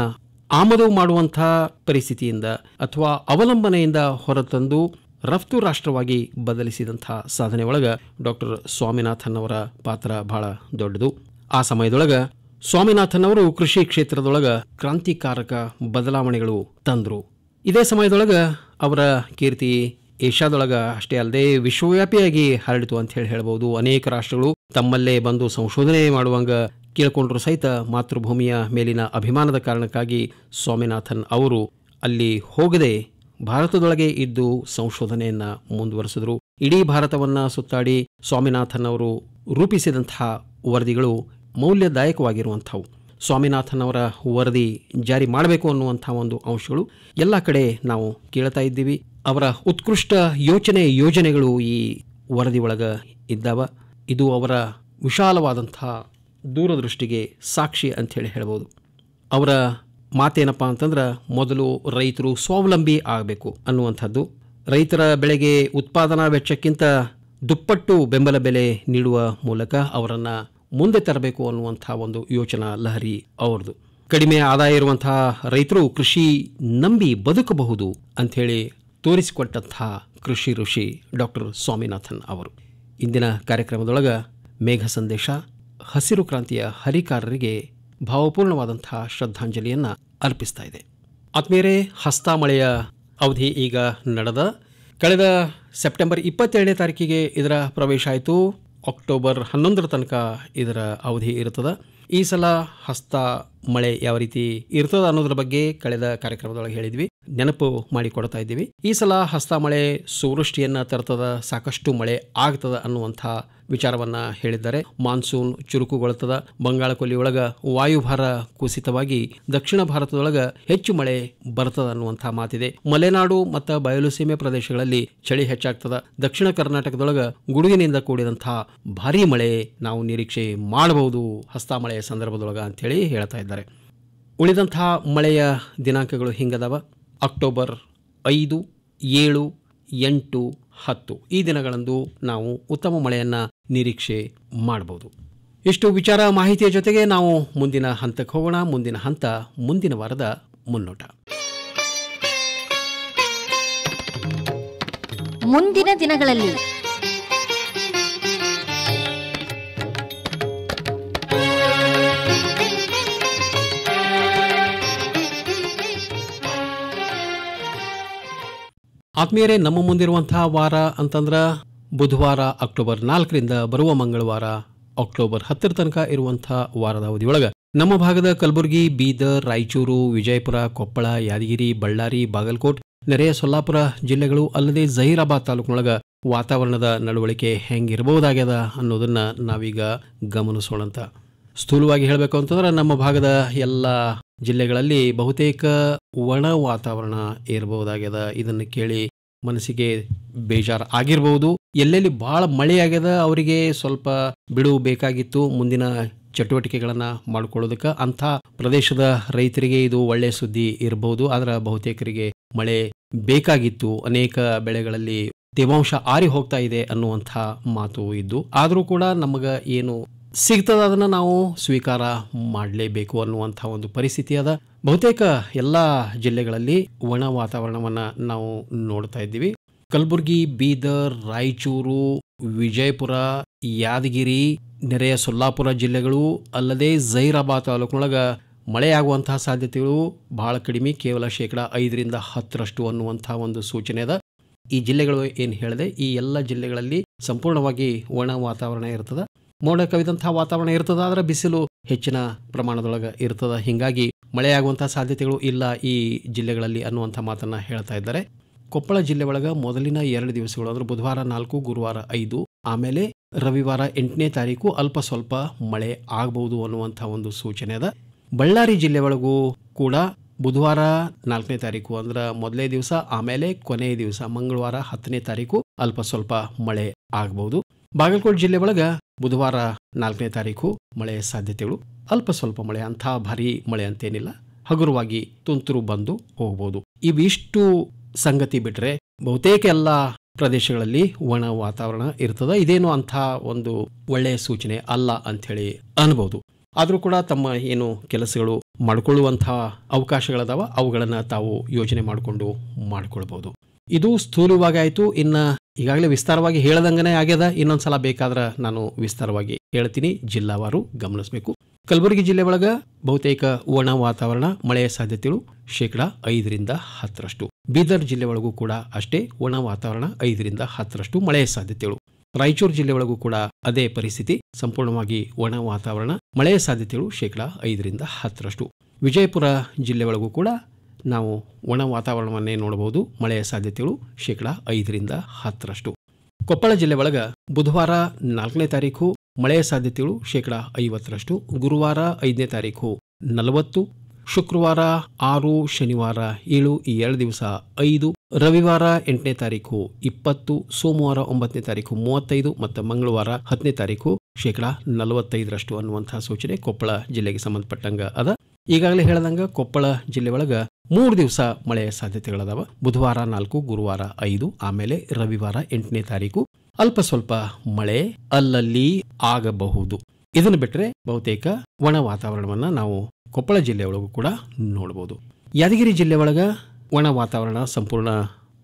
ಆಮದು ಮಾಡುವಂತಹ ಪರಿಸ್ಥಿತಿಯಿಂದ ಅಥವಾ ಅವಲಂಬನೆಯಿಂದ ಹೊರತಂದು ರಫ್ತು ರಾಷ್ಟ್ರವಾಗಿ ಬದಲಿಸಿದಂಥ ಸಾಧನೆ ಒಳಗೆ ಡಾಕ್ಟರ್ ಸ್ವಾಮಿನಾಥನ್ ಅವರ ಪಾತ್ರ ಬಹಳ ದೊಡ್ಡದು ಆ ಸಮಯದೊಳಗೆ ಸ್ವಾಮಿನಾಥನ್ ಅವರು ಕೃಷಿ ಕ್ಷೇತ್ರದೊಳಗೆ ಕ್ರಾಂತಿಕಾರಕ ಬದಲಾವಣೆಗಳು ತಂದರು ಇದೇ ಸಮಯದೊಳಗೆ ಅವರ ಕೀರ್ತಿ ಏಷ್ಯಾದೊಳಗೆ ಅಷ್ಟೇ ಅಲ್ಲದೆ ವಿಶ್ವವ್ಯಾಪಿಯಾಗಿ ಹರಡಿತು ಅಂತ ಹೇಳಿ ಹೇಳಬಹುದು ಅನೇಕ ರಾಷ್ಟ್ರಗಳು ತಮ್ಮಲ್ಲೇ ಬಂದು ಸಂಶೋಧನೆ ಮಾಡುವಂಗ ಕೇಳಿಕೊಂಡ್ರು ಸಹಿತ ಮಾತೃಭೂಮಿಯ ಮೇಲಿನ ಅಭಿಮಾನದ ಕಾರಣಕ್ಕಾಗಿ ಸ್ವಾಮಿನಾಥನ್ ಅವರು ಅಲ್ಲಿ ಹೋಗದೆ ಭಾರತದೊಳಗೆ ಇದ್ದು ಸಂಶೋಧನೆಯನ್ನು ಮುಂದುವರೆಸಿದರು ಇಡೀ ಭಾರತವನ್ನು ಸುತ್ತಾಡಿ ಸ್ವಾಮಿನಾಥನ್ ಅವರು ರೂಪಿಸಿದಂತಹ ವರದಿಗಳು ಮೌಲ್ಯದಾಯಕವಾಗಿರುವಂಥವು ಸ್ವಾಮಿನಾಥನ್ ಅವರ ವರದಿ ಜಾರಿ ಮಾಡಬೇಕು ಅನ್ನುವಂಥ ಒಂದು ಅಂಶಗಳು ಎಲ್ಲ ಕಡೆ ನಾವು ಕೇಳ್ತಾ ಇದ್ದೀವಿ ಅವರ ಉತ್ಕೃಷ್ಟ ಯೋಚನೆ ಯೋಜನೆಗಳು ಈ ವರದಿ ಒಳಗೆ ಇದ್ದಾವ ಇದು ಅವರ ವಿಶಾಲವಾದಂಥ ದೂರದೃಷ್ಟಿಗೆ ಸಾಕ್ಷಿ ಅಂಥೇಳಿ ಹೇಳ್ಬೋದು ಅವರ ಮಾತೇನಪ್ಪ ಅಂತಂದ್ರೆ ಮೊದಲು ರೈತರು ಸ್ವಾವಲಂಬಿ ಆಗಬೇಕು ಅನ್ನುವಂಥದ್ದು ರೈತರ ಬೆಳೆಗೆ ಉತ್ಪಾದನಾ ವೆಚ್ಚಕ್ಕಿಂತ ದುಪ್ಪಟ್ಟು ಬೆಂಬಲ ಬೆಲೆ ನೀಡುವ ಮೂಲಕ ಅವರನ್ನು ಮುಂದೆ ತರಬೇಕು ಅನ್ನುವಂಥ ಒಂದು ಯೋಚನಾ ಲಹರಿ ಅವ್ರದ್ದು ಕಡಿಮೆ ಆದಾಯ ಇರುವಂತಹ ರೈತರು ಕೃಷಿ ನಂಬಿ ಬದುಕಬಹುದು ಅಂಥೇಳಿ ತೋರಿಸಿಕೊಟ್ಟಂತಹ ಕೃಷಿ ಋಷಿ ಡಾಕ್ಟರ್ ಸ್ವಾಮಿನಾಥನ್ ಅವರು ಇಂದಿನ ಕಾರ್ಯಕ್ರಮದೊಳಗೆ ಮೇಘ ಸಂದೇಶ ಹಸಿರು ಕ್ರಾಂತಿಯ ಹರಿಕಾರರಿಗೆ ಭಾವಪೂರ್ಣವಾದಂತಹ ಶ್ರದ್ಧಾಂಜಲಿಯನ್ನು ಅರ್ಪಿಸ್ತಾ ಇದೆ ಆತ್ಮೀಯರೇ ಹಸ್ತಾಮಳೆಯ ಅವಧಿ ಈಗ ನಡೆದ ಕಳೆದ ಸೆಪ್ಟೆಂಬರ್ ಇಪ್ಪತ್ತೆರಡನೇ ತಾರೀಕಿಗೆ ಇದರ ಪ್ರವೇಶ ಆಯಿತು ಅಕ್ಟೋಬರ್ ಹನ್ನೊಂದರ ತನಕ ಇದರ ಅವಧಿ ಇರುತ್ತದೆ ಈ ಸಲ ಹಸ್ತ ಮಳೆ ಯಾವ ರೀತಿ ಇರ್ತದ ಅನ್ನೋದ್ರ ಬಗ್ಗೆ ಕಳೆದ ಕಾರ್ಯಕ್ರಮದೊಳಗೆ ಹೇಳಿದ್ವಿ ನೆನಪು ಮಾಡಿಕೊಡ್ತಾ ಇದ್ದೀವಿ ಈ ಸಲ ಹಸ್ತ ಮಳೆ ಸುವೃಷ್ಟಿಯನ್ನು ತರ್ತದ ಸಾಕಷ್ಟು ಮಳೆ ಆಗ್ತದ ಅನ್ನುವಂಥ ವಿಚಾರವನ್ನ ಹೇಳಿದ್ದಾರೆ ಮಾನ್ಸೂನ್ ಚುರುಕುಗೊಳ್ತದ ಬಂಗಾಳಕೊಲ್ಲಿಯೊಳಗ ವಾಯುಭಾರ ಕುಸಿತವಾಗಿ ದಕ್ಷಿಣ ಭಾರತದೊಳಗ ಹೆಚ್ಚು ಮಳೆ ಬರ್ತದ ಅನ್ನುವಂತಹ ಮಾತಿದೆ ಮಲೆನಾಡು ಮತ್ತು ಬಯಲುಸೀಮೆ ಪ್ರದೇಶಗಳಲ್ಲಿ ಚಳಿ ಹೆಚ್ಚಾಗ್ತದ ದಕ್ಷಿಣ ಕರ್ನಾಟಕದೊಳಗ ಗುಡುಗಿನಿಂದ ಕೂಡಿದಂತಹ ಭಾರೀ ಮಳೆ ನಾವು ನಿರೀಕ್ಷೆ ಮಾಡಬಹುದು ಮಳೆಯ ಸಂದರ್ಭದೊಳಗ ಅಂತೇಳಿ ಹೇಳ್ತಾ ಇದ್ದಾರೆ ಉಳಿದಂತಹ ಮಳೆಯ ದಿನಾಂಕಗಳು ಹಿಂಗದವ ಅಕ್ಟೋಬರ್ ಐದು ಏಳು ಎಂಟು ಹತ್ತು ಈ ದಿನಗಳಂದು ನಾವು ಉತ್ತಮ ಮಳೆಯನ್ನು ನಿರೀಕ್ಷೆ ಮಾಡಬಹುದು ಎಷ್ಟು ವಿಚಾರ ಮಾಹಿತಿಯ ಜೊತೆಗೆ ನಾವು ಮುಂದಿನ ಹಂತಕ್ಕೆ ಹೋಗೋಣ ಮುಂದಿನ ಹಂತ ಮುಂದಿನ ವಾರದ ಮುನ್ನೋಟ ಮುಂದಿನ ದಿನಗಳಲ್ಲಿ ಆತ್ಮೀಯರೇ ನಮ್ಮ ಮುಂದಿರುವಂತಹ ವಾರ ಅಂತಂದ್ರೆ ಬುಧವಾರ ಅಕ್ಟೋಬರ್ ನಾಲ್ಕರಿಂದ ಬರುವ ಮಂಗಳವಾರ ಅಕ್ಟೋಬರ್ ಹತ್ತರ ತನಕ ಇರುವಂತಹ ವಾರದ ಅವಧಿಯೊಳಗೆ ನಮ್ಮ ಭಾಗದ ಕಲಬುರಗಿ ಬೀದರ್ ರಾಯಚೂರು ವಿಜಯಪುರ ಕೊಪ್ಪಳ ಯಾದಗಿರಿ ಬಳ್ಳಾರಿ ಬಾಗಲಕೋಟ್ ನೆರೆಯ ಸೊಲ್ಲಾಪುರ ಜಿಲ್ಲೆಗಳು ಅಲ್ಲದೆ ಜಹೀರಾಬಾದ್ ತಾಲೂಕಿನೊಳಗ ವಾತಾವರಣದ ನಡವಳಿಕೆ ಹೆಂಗಿರಬಹುದಾಗ್ಯದ ಅನ್ನೋದನ್ನು ನಾವೀಗ ಗಮನಿಸೋಣಂತ ಸ್ಥೂಲವಾಗಿ ಹೇಳಬೇಕು ಅಂತಂದ್ರೆ ನಮ್ಮ ಭಾಗದ ಎಲ್ಲ ಜಿಲ್ಲೆಗಳಲ್ಲಿ ಬಹುತೇಕ ಒಣ ವಾತಾವರಣ ಇರಬಹುದಾಗ್ಯದ ಇದನ್ನು ಕೇಳಿ ಮನಸ್ಸಿಗೆ ಬೇಜಾರು ಆಗಿರ್ಬೋದು ಎಲ್ಲೆಲ್ಲಿ ಭಾಳ ಆಗ್ಯದ ಅವರಿಗೆ ಸ್ವಲ್ಪ ಬಿಡುವು ಬೇಕಾಗಿತ್ತು ಮುಂದಿನ ಚಟುವಟಿಕೆಗಳನ್ನು ಮಾಡಿಕೊಳ್ಳೋದಕ್ಕೆ ಅಂಥ ಪ್ರದೇಶದ ರೈತರಿಗೆ ಇದು ಒಳ್ಳೆ ಸುದ್ದಿ ಇರಬಹುದು ಆದರೆ ಬಹುತೇಕರಿಗೆ ಮಳೆ ಬೇಕಾಗಿತ್ತು ಅನೇಕ ಬೆಳೆಗಳಲ್ಲಿ ತೇವಾಂಶ ಆರಿ ಹೋಗ್ತಾ ಇದೆ ಅನ್ನುವಂಥ ಮಾತು ಇದ್ದು ಆದರೂ ಕೂಡ ನಮಗ ಏನು ಸಿಗ್ತದ ಅದನ್ನು ನಾವು ಸ್ವೀಕಾರ ಮಾಡಲೇಬೇಕು ಅನ್ನುವಂಥ ಒಂದು ಪರಿಸ್ಥಿತಿ ಅದ ಬಹುತೇಕ ಎಲ್ಲ ಜಿಲ್ಲೆಗಳಲ್ಲಿ ಒಣ ವಾತಾವರಣವನ್ನ ನಾವು ನೋಡ್ತಾ ಇದ್ದೀವಿ ಕಲಬುರಗಿ ಬೀದರ್ ರಾಯಚೂರು ವಿಜಯಪುರ ಯಾದಗಿರಿ ನೆರೆಯ ಸೊಲ್ಲಾಪುರ ಜಿಲ್ಲೆಗಳು ಅಲ್ಲದೆ ಜೈರಾಬಾದ್ ತಾಲೂಕಿನೊಳಗೆ ಮಳೆಯಾಗುವಂತಹ ಸಾಧ್ಯತೆಗಳು ಬಹಳ ಕಡಿಮೆ ಕೇವಲ ಶೇಕಡ ಐದರಿಂದ ಹತ್ತರಷ್ಟು ಅನ್ನುವಂಥ ಒಂದು ಸೂಚನೆ ಅದ ಈ ಜಿಲ್ಲೆಗಳು ಏನು ಹೇಳಿದೆ ಈ ಎಲ್ಲ ಜಿಲ್ಲೆಗಳಲ್ಲಿ ಸಂಪೂರ್ಣವಾಗಿ ಒಣ ವಾತಾವರಣ ಇರ್ತದೆ ಮೋಡ ಕವಿದಂಥ ವಾತಾವರಣ ಇರ್ತದ ಆದರೆ ಬಿಸಿಲು ಹೆಚ್ಚಿನ ಪ್ರಮಾಣದೊಳಗೆ ಇರ್ತದ ಹಿಂಗಾಗಿ ಮಳೆಯಾಗುವಂಥ ಸಾಧ್ಯತೆಗಳು ಇಲ್ಲ ಈ ಜಿಲ್ಲೆಗಳಲ್ಲಿ ಅನ್ನುವಂಥ ಮಾತನ್ನು ಹೇಳ್ತಾ ಇದ್ದಾರೆ ಕೊಪ್ಪಳ ಜಿಲ್ಲೆ ಒಳಗೆ ಮೊದಲಿನ ಎರಡು ದಿವಸಗಳು ಅಂದ್ರೆ ಬುಧವಾರ ನಾಲ್ಕು ಗುರುವಾರ ಐದು ಆಮೇಲೆ ರವಿವಾರ ಎಂಟನೇ ತಾರೀಕು ಅಲ್ಪ ಸ್ವಲ್ಪ ಮಳೆ ಆಗಬಹುದು ಅನ್ನುವಂಥ ಒಂದು ಸೂಚನೆ ಅದ ಬಳ್ಳಾರಿ ಜಿಲ್ಲೆ ಒಳಗೂ ಕೂಡ ಬುಧವಾರ ನಾಲ್ಕನೇ ತಾರೀಕು ಅಂದ್ರೆ ಮೊದಲೇ ದಿವಸ ಆಮೇಲೆ ಕೊನೆಯ ದಿವಸ ಮಂಗಳವಾರ ಹತ್ತನೇ ತಾರೀಕು ಅಲ್ಪ ಸ್ವಲ್ಪ ಮಳೆ ಆಗಬಹುದು ಬಾಗಲಕೋಟೆ ಜಿಲ್ಲೆ ಒಳಗ ಬುಧವಾರ ನಾಲ್ಕನೇ ತಾರೀಕು ಮಳೆ ಸಾಧ್ಯತೆಗಳು ಅಲ್ಪ ಸ್ವಲ್ಪ ಮಳೆ ಅಂಥ ಭಾರಿ ಮಳೆ ಅಂತೇನಿಲ್ಲ ಹಗುರವಾಗಿ ತುಂತುರು ಬಂದು ಹೋಗಬಹುದು ಇವಿಷ್ಟು ಸಂಗತಿ ಬಿಟ್ರೆ ಬಹುತೇಕ ಎಲ್ಲ ಪ್ರದೇಶಗಳಲ್ಲಿ ಒಣ ವಾತಾವರಣ ಇರ್ತದ ಇದೇನು ಅಂಥ ಒಂದು ಒಳ್ಳೆಯ ಸೂಚನೆ ಅಲ್ಲ ಹೇಳಿ ಅನ್ಬೋದು ಆದರೂ ಕೂಡ ತಮ್ಮ ಏನು ಕೆಲಸಗಳು ಮಾಡಿಕೊಳ್ಳುವಂಥ ಅವಕಾಶಗಳದಾವ ಅವುಗಳನ್ನು ತಾವು ಯೋಜನೆ ಮಾಡಿಕೊಂಡು ಮಾಡಿಕೊಳ್ಬಹುದು ಇದು ಸ್ಥೂಲವಾಗಿ ಆಯಿತು ಇನ್ನು ಈಗಾಗಲೇ ವಿಸ್ತಾರವಾಗಿ ಹೇಳದಂಗನೇ ಆಗ್ಯದ ಇನ್ನೊಂದ್ಸಲ ಬೇಕಾದ್ರೆ ನಾನು ವಿಸ್ತಾರವಾಗಿ ಹೇಳ್ತೀನಿ ಜಿಲ್ಲಾವಾರು ಗಮನಿಸಬೇಕು ಕಲಬುರಗಿ ಜಿಲ್ಲೆ ಒಳಗ ಬಹುತೇಕ ಒಣ ವಾತಾವರಣ ಮಳೆಯ ಸಾಧ್ಯತೆಗಳು ಶೇಕಡ ಐದರಿಂದ ಹತ್ತರಷ್ಟು ಬೀದರ್ ಜಿಲ್ಲೆ ಒಳಗೂ ಕೂಡ ಅಷ್ಟೇ ಒಣ ವಾತಾವರಣ ಐದರಿಂದ ಹತ್ತರಷ್ಟು ಮಳೆಯ ಸಾಧ್ಯತೆಗಳು ರಾಯಚೂರು ಜಿಲ್ಲೆ ಒಳಗೂ ಕೂಡ ಅದೇ ಪರಿಸ್ಥಿತಿ ಸಂಪೂರ್ಣವಾಗಿ ಒಣ ವಾತಾವರಣ ಮಳೆಯ ಸಾಧ್ಯತೆಗಳು ಶೇಕಡ ಐದರಿಂದ ಹತ್ತರಷ್ಟು ವಿಜಯಪುರ ಜಿಲ್ಲೆ ಒಳಗೂ ಕೂಡ ನಾವು ಒಣ ವಾತಾವರಣವನ್ನೇ ನೋಡಬಹುದು ಮಳೆಯ ಸಾಧ್ಯತೆಗಳು ಶೇಕಡ ಐದರಿಂದ ಹತ್ತರಷ್ಟು ಕೊಪ್ಪಳ ಜಿಲ್ಲೆ ಒಳಗ ಬುಧವಾರ ನಾಲ್ಕನೇ ತಾರೀಕು ಮಳೆಯ ಸಾಧ್ಯತೆಗಳು ಶೇಕಡ ಐವತ್ತರಷ್ಟು ಗುರುವಾರ ಐದನೇ ತಾರೀಕು ನಲವತ್ತು ಶುಕ್ರವಾರ ಆರು ಶನಿವಾರ ಏಳು ಈ ಎರಡು ದಿವಸ ಐದು ರವಿವಾರ ಎಂಟನೇ ತಾರೀಕು ಇಪ್ಪತ್ತು ಸೋಮವಾರ ಒಂಬತ್ತನೇ ತಾರೀಕು ಮೂವತ್ತೈದು ಮತ್ತು ಮಂಗಳವಾರ ಹತ್ತನೇ ತಾರೀಕು ಶೇಕಡ ನಲವತ್ತೈದರಷ್ಟು ಅನ್ನುವಂತಹ ಸೂಚನೆ ಕೊಪ್ಪಳ ಜಿಲ್ಲೆಗೆ ಸಂಬಂಧಪಟ್ಟಂಗ ಅದ ಈಗಾಗಲೇ ಹೇಳ್ದಂಗೆ ಕೊಪ್ಪಳ ಜಿಲ್ಲೆ ಒಳಗೆ ಮೂರು ದಿವಸ ಮಳೆಯ ಸಾಧ್ಯತೆಗಳದಾವ ಬುಧವಾರ ನಾಲ್ಕು ಗುರುವಾರ ಐದು ಆಮೇಲೆ ರವಿವಾರ ಎಂಟನೇ ತಾರೀಕು ಅಲ್ಪ ಸ್ವಲ್ಪ ಮಳೆ ಅಲ್ಲಲ್ಲಿ ಆಗಬಹುದು ಇದನ್ನು ಬಿಟ್ಟರೆ ಬಹುತೇಕ ಒಣ ವಾತಾವರಣವನ್ನು ನಾವು ಕೊಪ್ಪಳ ಜಿಲ್ಲೆಯೊಳಗೂ ಕೂಡ ನೋಡಬಹುದು ಯಾದಗಿರಿ ಜಿಲ್ಲೆ ಒಳಗ ಒಣ ವಾತಾವರಣ ಸಂಪೂರ್ಣ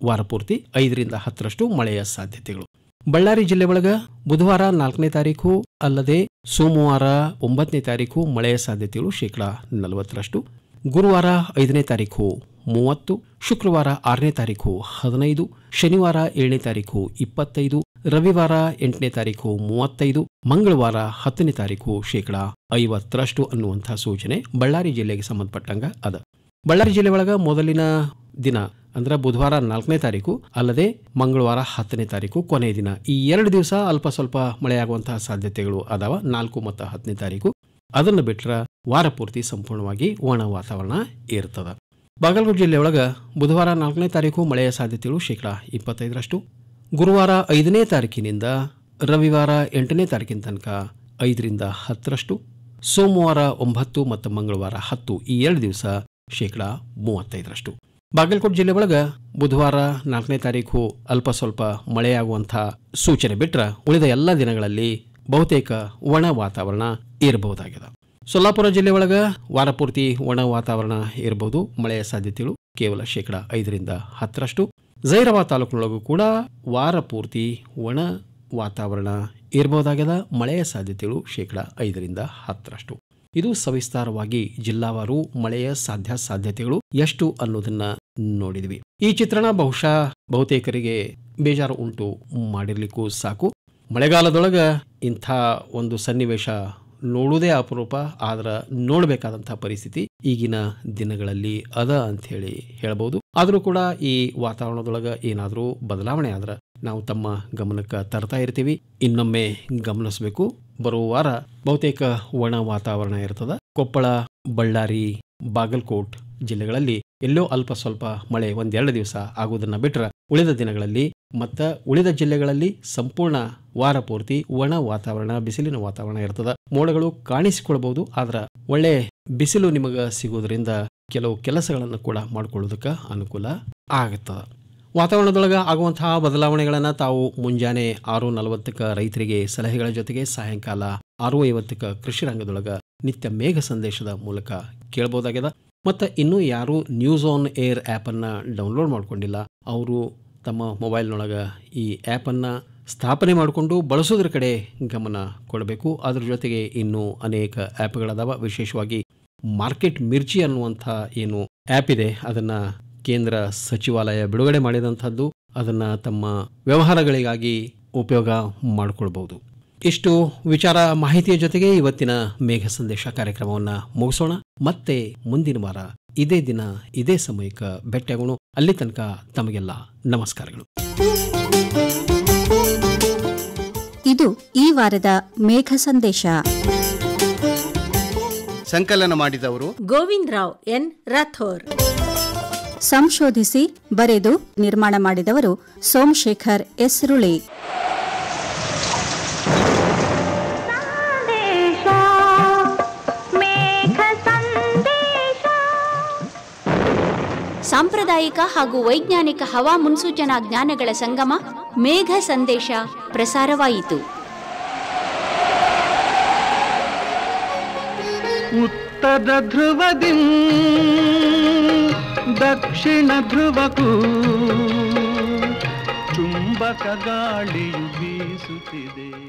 ವಾರ ಪೂರ್ತಿ ಐದರಿಂದ ಹತ್ತರಷ್ಟು ಮಳೆಯ ಸಾಧ್ಯತೆಗಳು ಬಳ್ಳಾರಿ ಜಿಲ್ಲೆ ಒಳಗ ಬುಧವಾರ ನಾಲ್ಕನೇ ತಾರೀಕು ಅಲ್ಲದೆ ಸೋಮವಾರ ಒಂಬತ್ತನೇ ತಾರೀಕು ಮಳೆಯ ಸಾಧ್ಯತೆಗಳು ಶೇಕಡಾ ನಲವತ್ತರಷ್ಟು ಗುರುವಾರ ಐದನೇ ತಾರೀಕು ಮೂವತ್ತು ಶುಕ್ರವಾರ ಆರನೇ ತಾರೀಕು ಹದಿನೈದು ಶನಿವಾರ ಏಳನೇ ತಾರೀಕು ಇಪ್ಪತ್ತೈದು ರವಿವಾರ ಎಂಟನೇ ತಾರೀಕು ಮೂವತ್ತೈದು ಮಂಗಳವಾರ ಹತ್ತನೇ ತಾರೀಕು ಶೇಕಡ ಐವತ್ತರಷ್ಟು ಅನ್ನುವಂತಹ ಸೂಚನೆ ಬಳ್ಳಾರಿ ಜಿಲ್ಲೆಗೆ ಸಂಬಂಧಪಟ್ಟಂಗ ಅದ ಬಳ್ಳಾರಿ ಜಿಲ್ಲೆ ಒಳಗ ಮೊದಲಿನ ದಿನ ಅಂದ್ರೆ ಬುಧವಾರ ನಾಲ್ಕನೇ ತಾರೀಕು ಅಲ್ಲದೆ ಮಂಗಳವಾರ ಹತ್ತನೇ ತಾರೀಕು ಕೊನೆಯ ದಿನ ಈ ಎರಡು ದಿವಸ ಅಲ್ಪ ಸ್ವಲ್ಪ ಮಳೆಯಾಗುವಂತಹ ಸಾಧ್ಯತೆಗಳು ಅದಾವ ನಾಲ್ಕು ಮತ್ತು ಹತ್ತನೇ ತಾರೀಕು ಅದನ್ನು ಬಿಟ್ಟರೆ ವಾರ ಪೂರ್ತಿ ಸಂಪೂರ್ಣವಾಗಿ ಒಣ ವಾತಾವರಣ ಇರ್ತದೆ ಬಾಗಲಕೋಟೆ ಜಿಲ್ಲೆಯೊಳಗೆ ಬುಧವಾರ ನಾಲ್ಕನೇ ತಾರೀಕು ಮಳೆಯ ಸಾಧ್ಯತೆಗಳು ಶೇಕಡ ಇಪ್ಪತ್ತೈದರಷ್ಟು ಗುರುವಾರ ಐದನೇ ತಾರೀಕಿನಿಂದ ರವಿವಾರ ಎಂಟನೇ ತಾರೀಕಿನ ತನಕ ಐದರಿಂದ ಹತ್ತರಷ್ಟು ಸೋಮವಾರ ಒಂಬತ್ತು ಮತ್ತು ಮಂಗಳವಾರ ಹತ್ತು ಈ ಎರಡು ದಿವಸ ಶೇಕಡಾ ಮೂವತ್ತೈದರಷ್ಟು ಬಾಗಲಕೋಟೆ ಜಿಲ್ಲೆ ಒಳಗೆ ಬುಧವಾರ ನಾಲ್ಕನೇ ತಾರೀಕು ಅಲ್ಪ ಸ್ವಲ್ಪ ಮಳೆಯಾಗುವಂಥ ಸೂಚನೆ ಬಿಟ್ಟರೆ ಉಳಿದ ಎಲ್ಲ ದಿನಗಳಲ್ಲಿ ಬಹುತೇಕ ಒಣ ವಾತಾವರಣ ಇರಬಹುದಾಗಿದೆ ಸೊಲ್ಲಾಪುರ ಜಿಲ್ಲೆ ಒಳಗೆ ವಾರಪೂರ್ತಿ ಒಣ ವಾತಾವರಣ ಇರಬಹುದು ಮಳೆಯ ಸಾಧ್ಯತೆಗಳು ಕೇವಲ ಶೇಕಡ ಐದರಿಂದ ಹತ್ತರಷ್ಟು ಝೈರಾಬಾದ್ ತಾಲೂಕಿನೊಳಗೂ ಕೂಡ ವಾರಪೂರ್ತಿ ಒಣ ವಾತಾವರಣ ಇರಬಹುದಾಗಿದೆ ಮಳೆಯ ಸಾಧ್ಯತೆಗಳು ಶೇಕಡ ಐದರಿಂದ ಹತ್ತರಷ್ಟು ಇದು ಸವಿಸ್ತಾರವಾಗಿ ಜಿಲ್ಲಾವಾರು ಮಳೆಯ ಸಾಧ್ಯ ಸಾಧ್ಯತೆಗಳು ಎಷ್ಟು ಅನ್ನೋದನ್ನ ನೋಡಿದ್ವಿ ಈ ಚಿತ್ರಣ ಬಹುಶಃ ಬಹುತೇಕರಿಗೆ ಬೇಜಾರು ಉಂಟು ಮಾಡಿರ್ಲಿಕ್ಕೂ ಸಾಕು ಮಳೆಗಾಲದೊಳಗ ಇಂಥ ಒಂದು ಸನ್ನಿವೇಶ ನೋಡುವುದೇ ಅಪರೂಪ ಆದ್ರೆ ನೋಡಬೇಕಾದಂಥ ಪರಿಸ್ಥಿತಿ ಈಗಿನ ದಿನಗಳಲ್ಲಿ ಅದ ಅಂತ ಹೇಳಿ ಹೇಳಬಹುದು ಆದರೂ ಕೂಡ ಈ ವಾತಾವರಣದೊಳಗೆ ಏನಾದರೂ ಬದಲಾವಣೆ ಆದ್ರೆ ನಾವು ತಮ್ಮ ಗಮನಕ್ಕೆ ತರ್ತಾ ಇರ್ತೀವಿ ಇನ್ನೊಮ್ಮೆ ಗಮನಿಸಬೇಕು ಬರುವ ವಾರ ಬಹುತೇಕ ಒಣ ವಾತಾವರಣ ಇರ್ತದ ಕೊಪ್ಪಳ ಬಳ್ಳಾರಿ ಬಾಗಲಕೋಟ್ ಜಿಲ್ಲೆಗಳಲ್ಲಿ ಎಲ್ಲೋ ಅಲ್ಪ ಸ್ವಲ್ಪ ಮಳೆ ಒಂದೆರಡು ದಿವಸ ಆಗುವುದನ್ನು ಬಿಟ್ಟರೆ ಉಳಿದ ದಿನಗಳಲ್ಲಿ ಮತ್ತು ಉಳಿದ ಜಿಲ್ಲೆಗಳಲ್ಲಿ ಸಂಪೂರ್ಣ ವಾರ ಪೂರ್ತಿ ಒಣ ವಾತಾವರಣ ಬಿಸಿಲಿನ ವಾತಾವರಣ ಇರ್ತದೆ ಮೋಡಗಳು ಕಾಣಿಸಿಕೊಳ್ಳಬಹುದು ಆದ್ರೆ ಒಳ್ಳೆ ಬಿಸಿಲು ನಿಮಗೆ ಸಿಗುವುದರಿಂದ ಕೆಲವು ಕೆಲಸಗಳನ್ನು ಕೂಡ ಮಾಡ್ಕೊಳ್ಳೋದಕ್ಕೆ ಅನುಕೂಲ ಆಗುತ್ತದೆ ವಾತಾವರಣದೊಳಗೆ ಆಗುವಂತಹ ಬದಲಾವಣೆಗಳನ್ನು ತಾವು ಮುಂಜಾನೆ ಆರು ನಲವತ್ತಕ್ಕೆ ರೈತರಿಗೆ ಸಲಹೆಗಳ ಜೊತೆಗೆ ಸಾಯಂಕಾಲ ಆರು ಐವತ್ತಕ್ಕೆ ಕೃಷಿ ರಂಗದೊಳಗ ನಿತ್ಯ ಮೇಘ ಸಂದೇಶದ ಮೂಲಕ ಕೇಳಬಹುದಾಗಿದೆ ಮತ್ತು ಇನ್ನೂ ಯಾರೂ ನ್ಯೂಸ್ ಆನ್ ಏರ್ ಆ್ಯಪನ್ನು ಡೌನ್ಲೋಡ್ ಮಾಡ್ಕೊಂಡಿಲ್ಲ ಅವರು ತಮ್ಮ ಮೊಬೈಲ್ನೊಳಗೆ ಈ ಆ್ಯಪನ್ನು ಸ್ಥಾಪನೆ ಮಾಡಿಕೊಂಡು ಬಳಸೋದ್ರ ಕಡೆ ಗಮನ ಕೊಡಬೇಕು ಅದರ ಜೊತೆಗೆ ಇನ್ನೂ ಅನೇಕ ಆ್ಯಪ್ಗಳದಾವ ವಿಶೇಷವಾಗಿ ಮಾರ್ಕೆಟ್ ಮಿರ್ಚಿ ಅನ್ನುವಂಥ ಏನು ಆ್ಯಪ್ ಇದೆ ಅದನ್ನು ಕೇಂದ್ರ ಸಚಿವಾಲಯ ಬಿಡುಗಡೆ ಮಾಡಿದಂಥದ್ದು ಅದನ್ನು ತಮ್ಮ ವ್ಯವಹಾರಗಳಿಗಾಗಿ ಉಪಯೋಗ ಮಾಡಿಕೊಳ್ಬಹುದು ಇಷ್ಟು ವಿಚಾರ ಮಾಹಿತಿಯ ಜೊತೆಗೆ ಇವತ್ತಿನ ಮೇಘ ಸಂದೇಶ ಕಾರ್ಯಕ್ರಮವನ್ನು ಮುಗಿಸೋಣ ಮತ್ತೆ ಮುಂದಿನ ವಾರ ಇದೇ ದಿನ ಇದೇ ಸಮಯಕ್ಕೆ ಭೇಟಿಯಾಗೋಣ ಅಲ್ಲಿ ತನಕ ತಮಗೆಲ್ಲ ನಮಸ್ಕಾರಗಳು ಇದು ಈ ವಾರದ ಮೇಘ ಸಂದೇಶ ಸಂಕಲನ ಮಾಡಿದವರು ಗೋವಿಂದ ರಾವ್ ಎನ್ ರಾಥೋರ್ ಸಂಶೋಧಿಸಿ ಬರೆದು ನಿರ್ಮಾಣ ಮಾಡಿದವರು ಸೋಮಶೇಖರ್ ಎಸ್ರುಳಿ ಸಾಂಪ್ರದಾಯಿಕ ಹಾಗೂ ವೈಜ್ಞಾನಿಕ ಹವಾ ಮುನ್ಸೂಚನಾ ಜ್ಞಾನಗಳ ಸಂಗಮ ಮೇಘ ಸಂದೇಶ ಪ್ರಸಾರವಾಯಿತು ಉತ್ತರ ಧ್ರುವದಿ ದಕ್ಷಿಣ ಧ್ರುವಕ್ಕೂ ಚುಂಬಕ ಗಾಳಿಯು ಬೀಸುತ್ತಿದೆ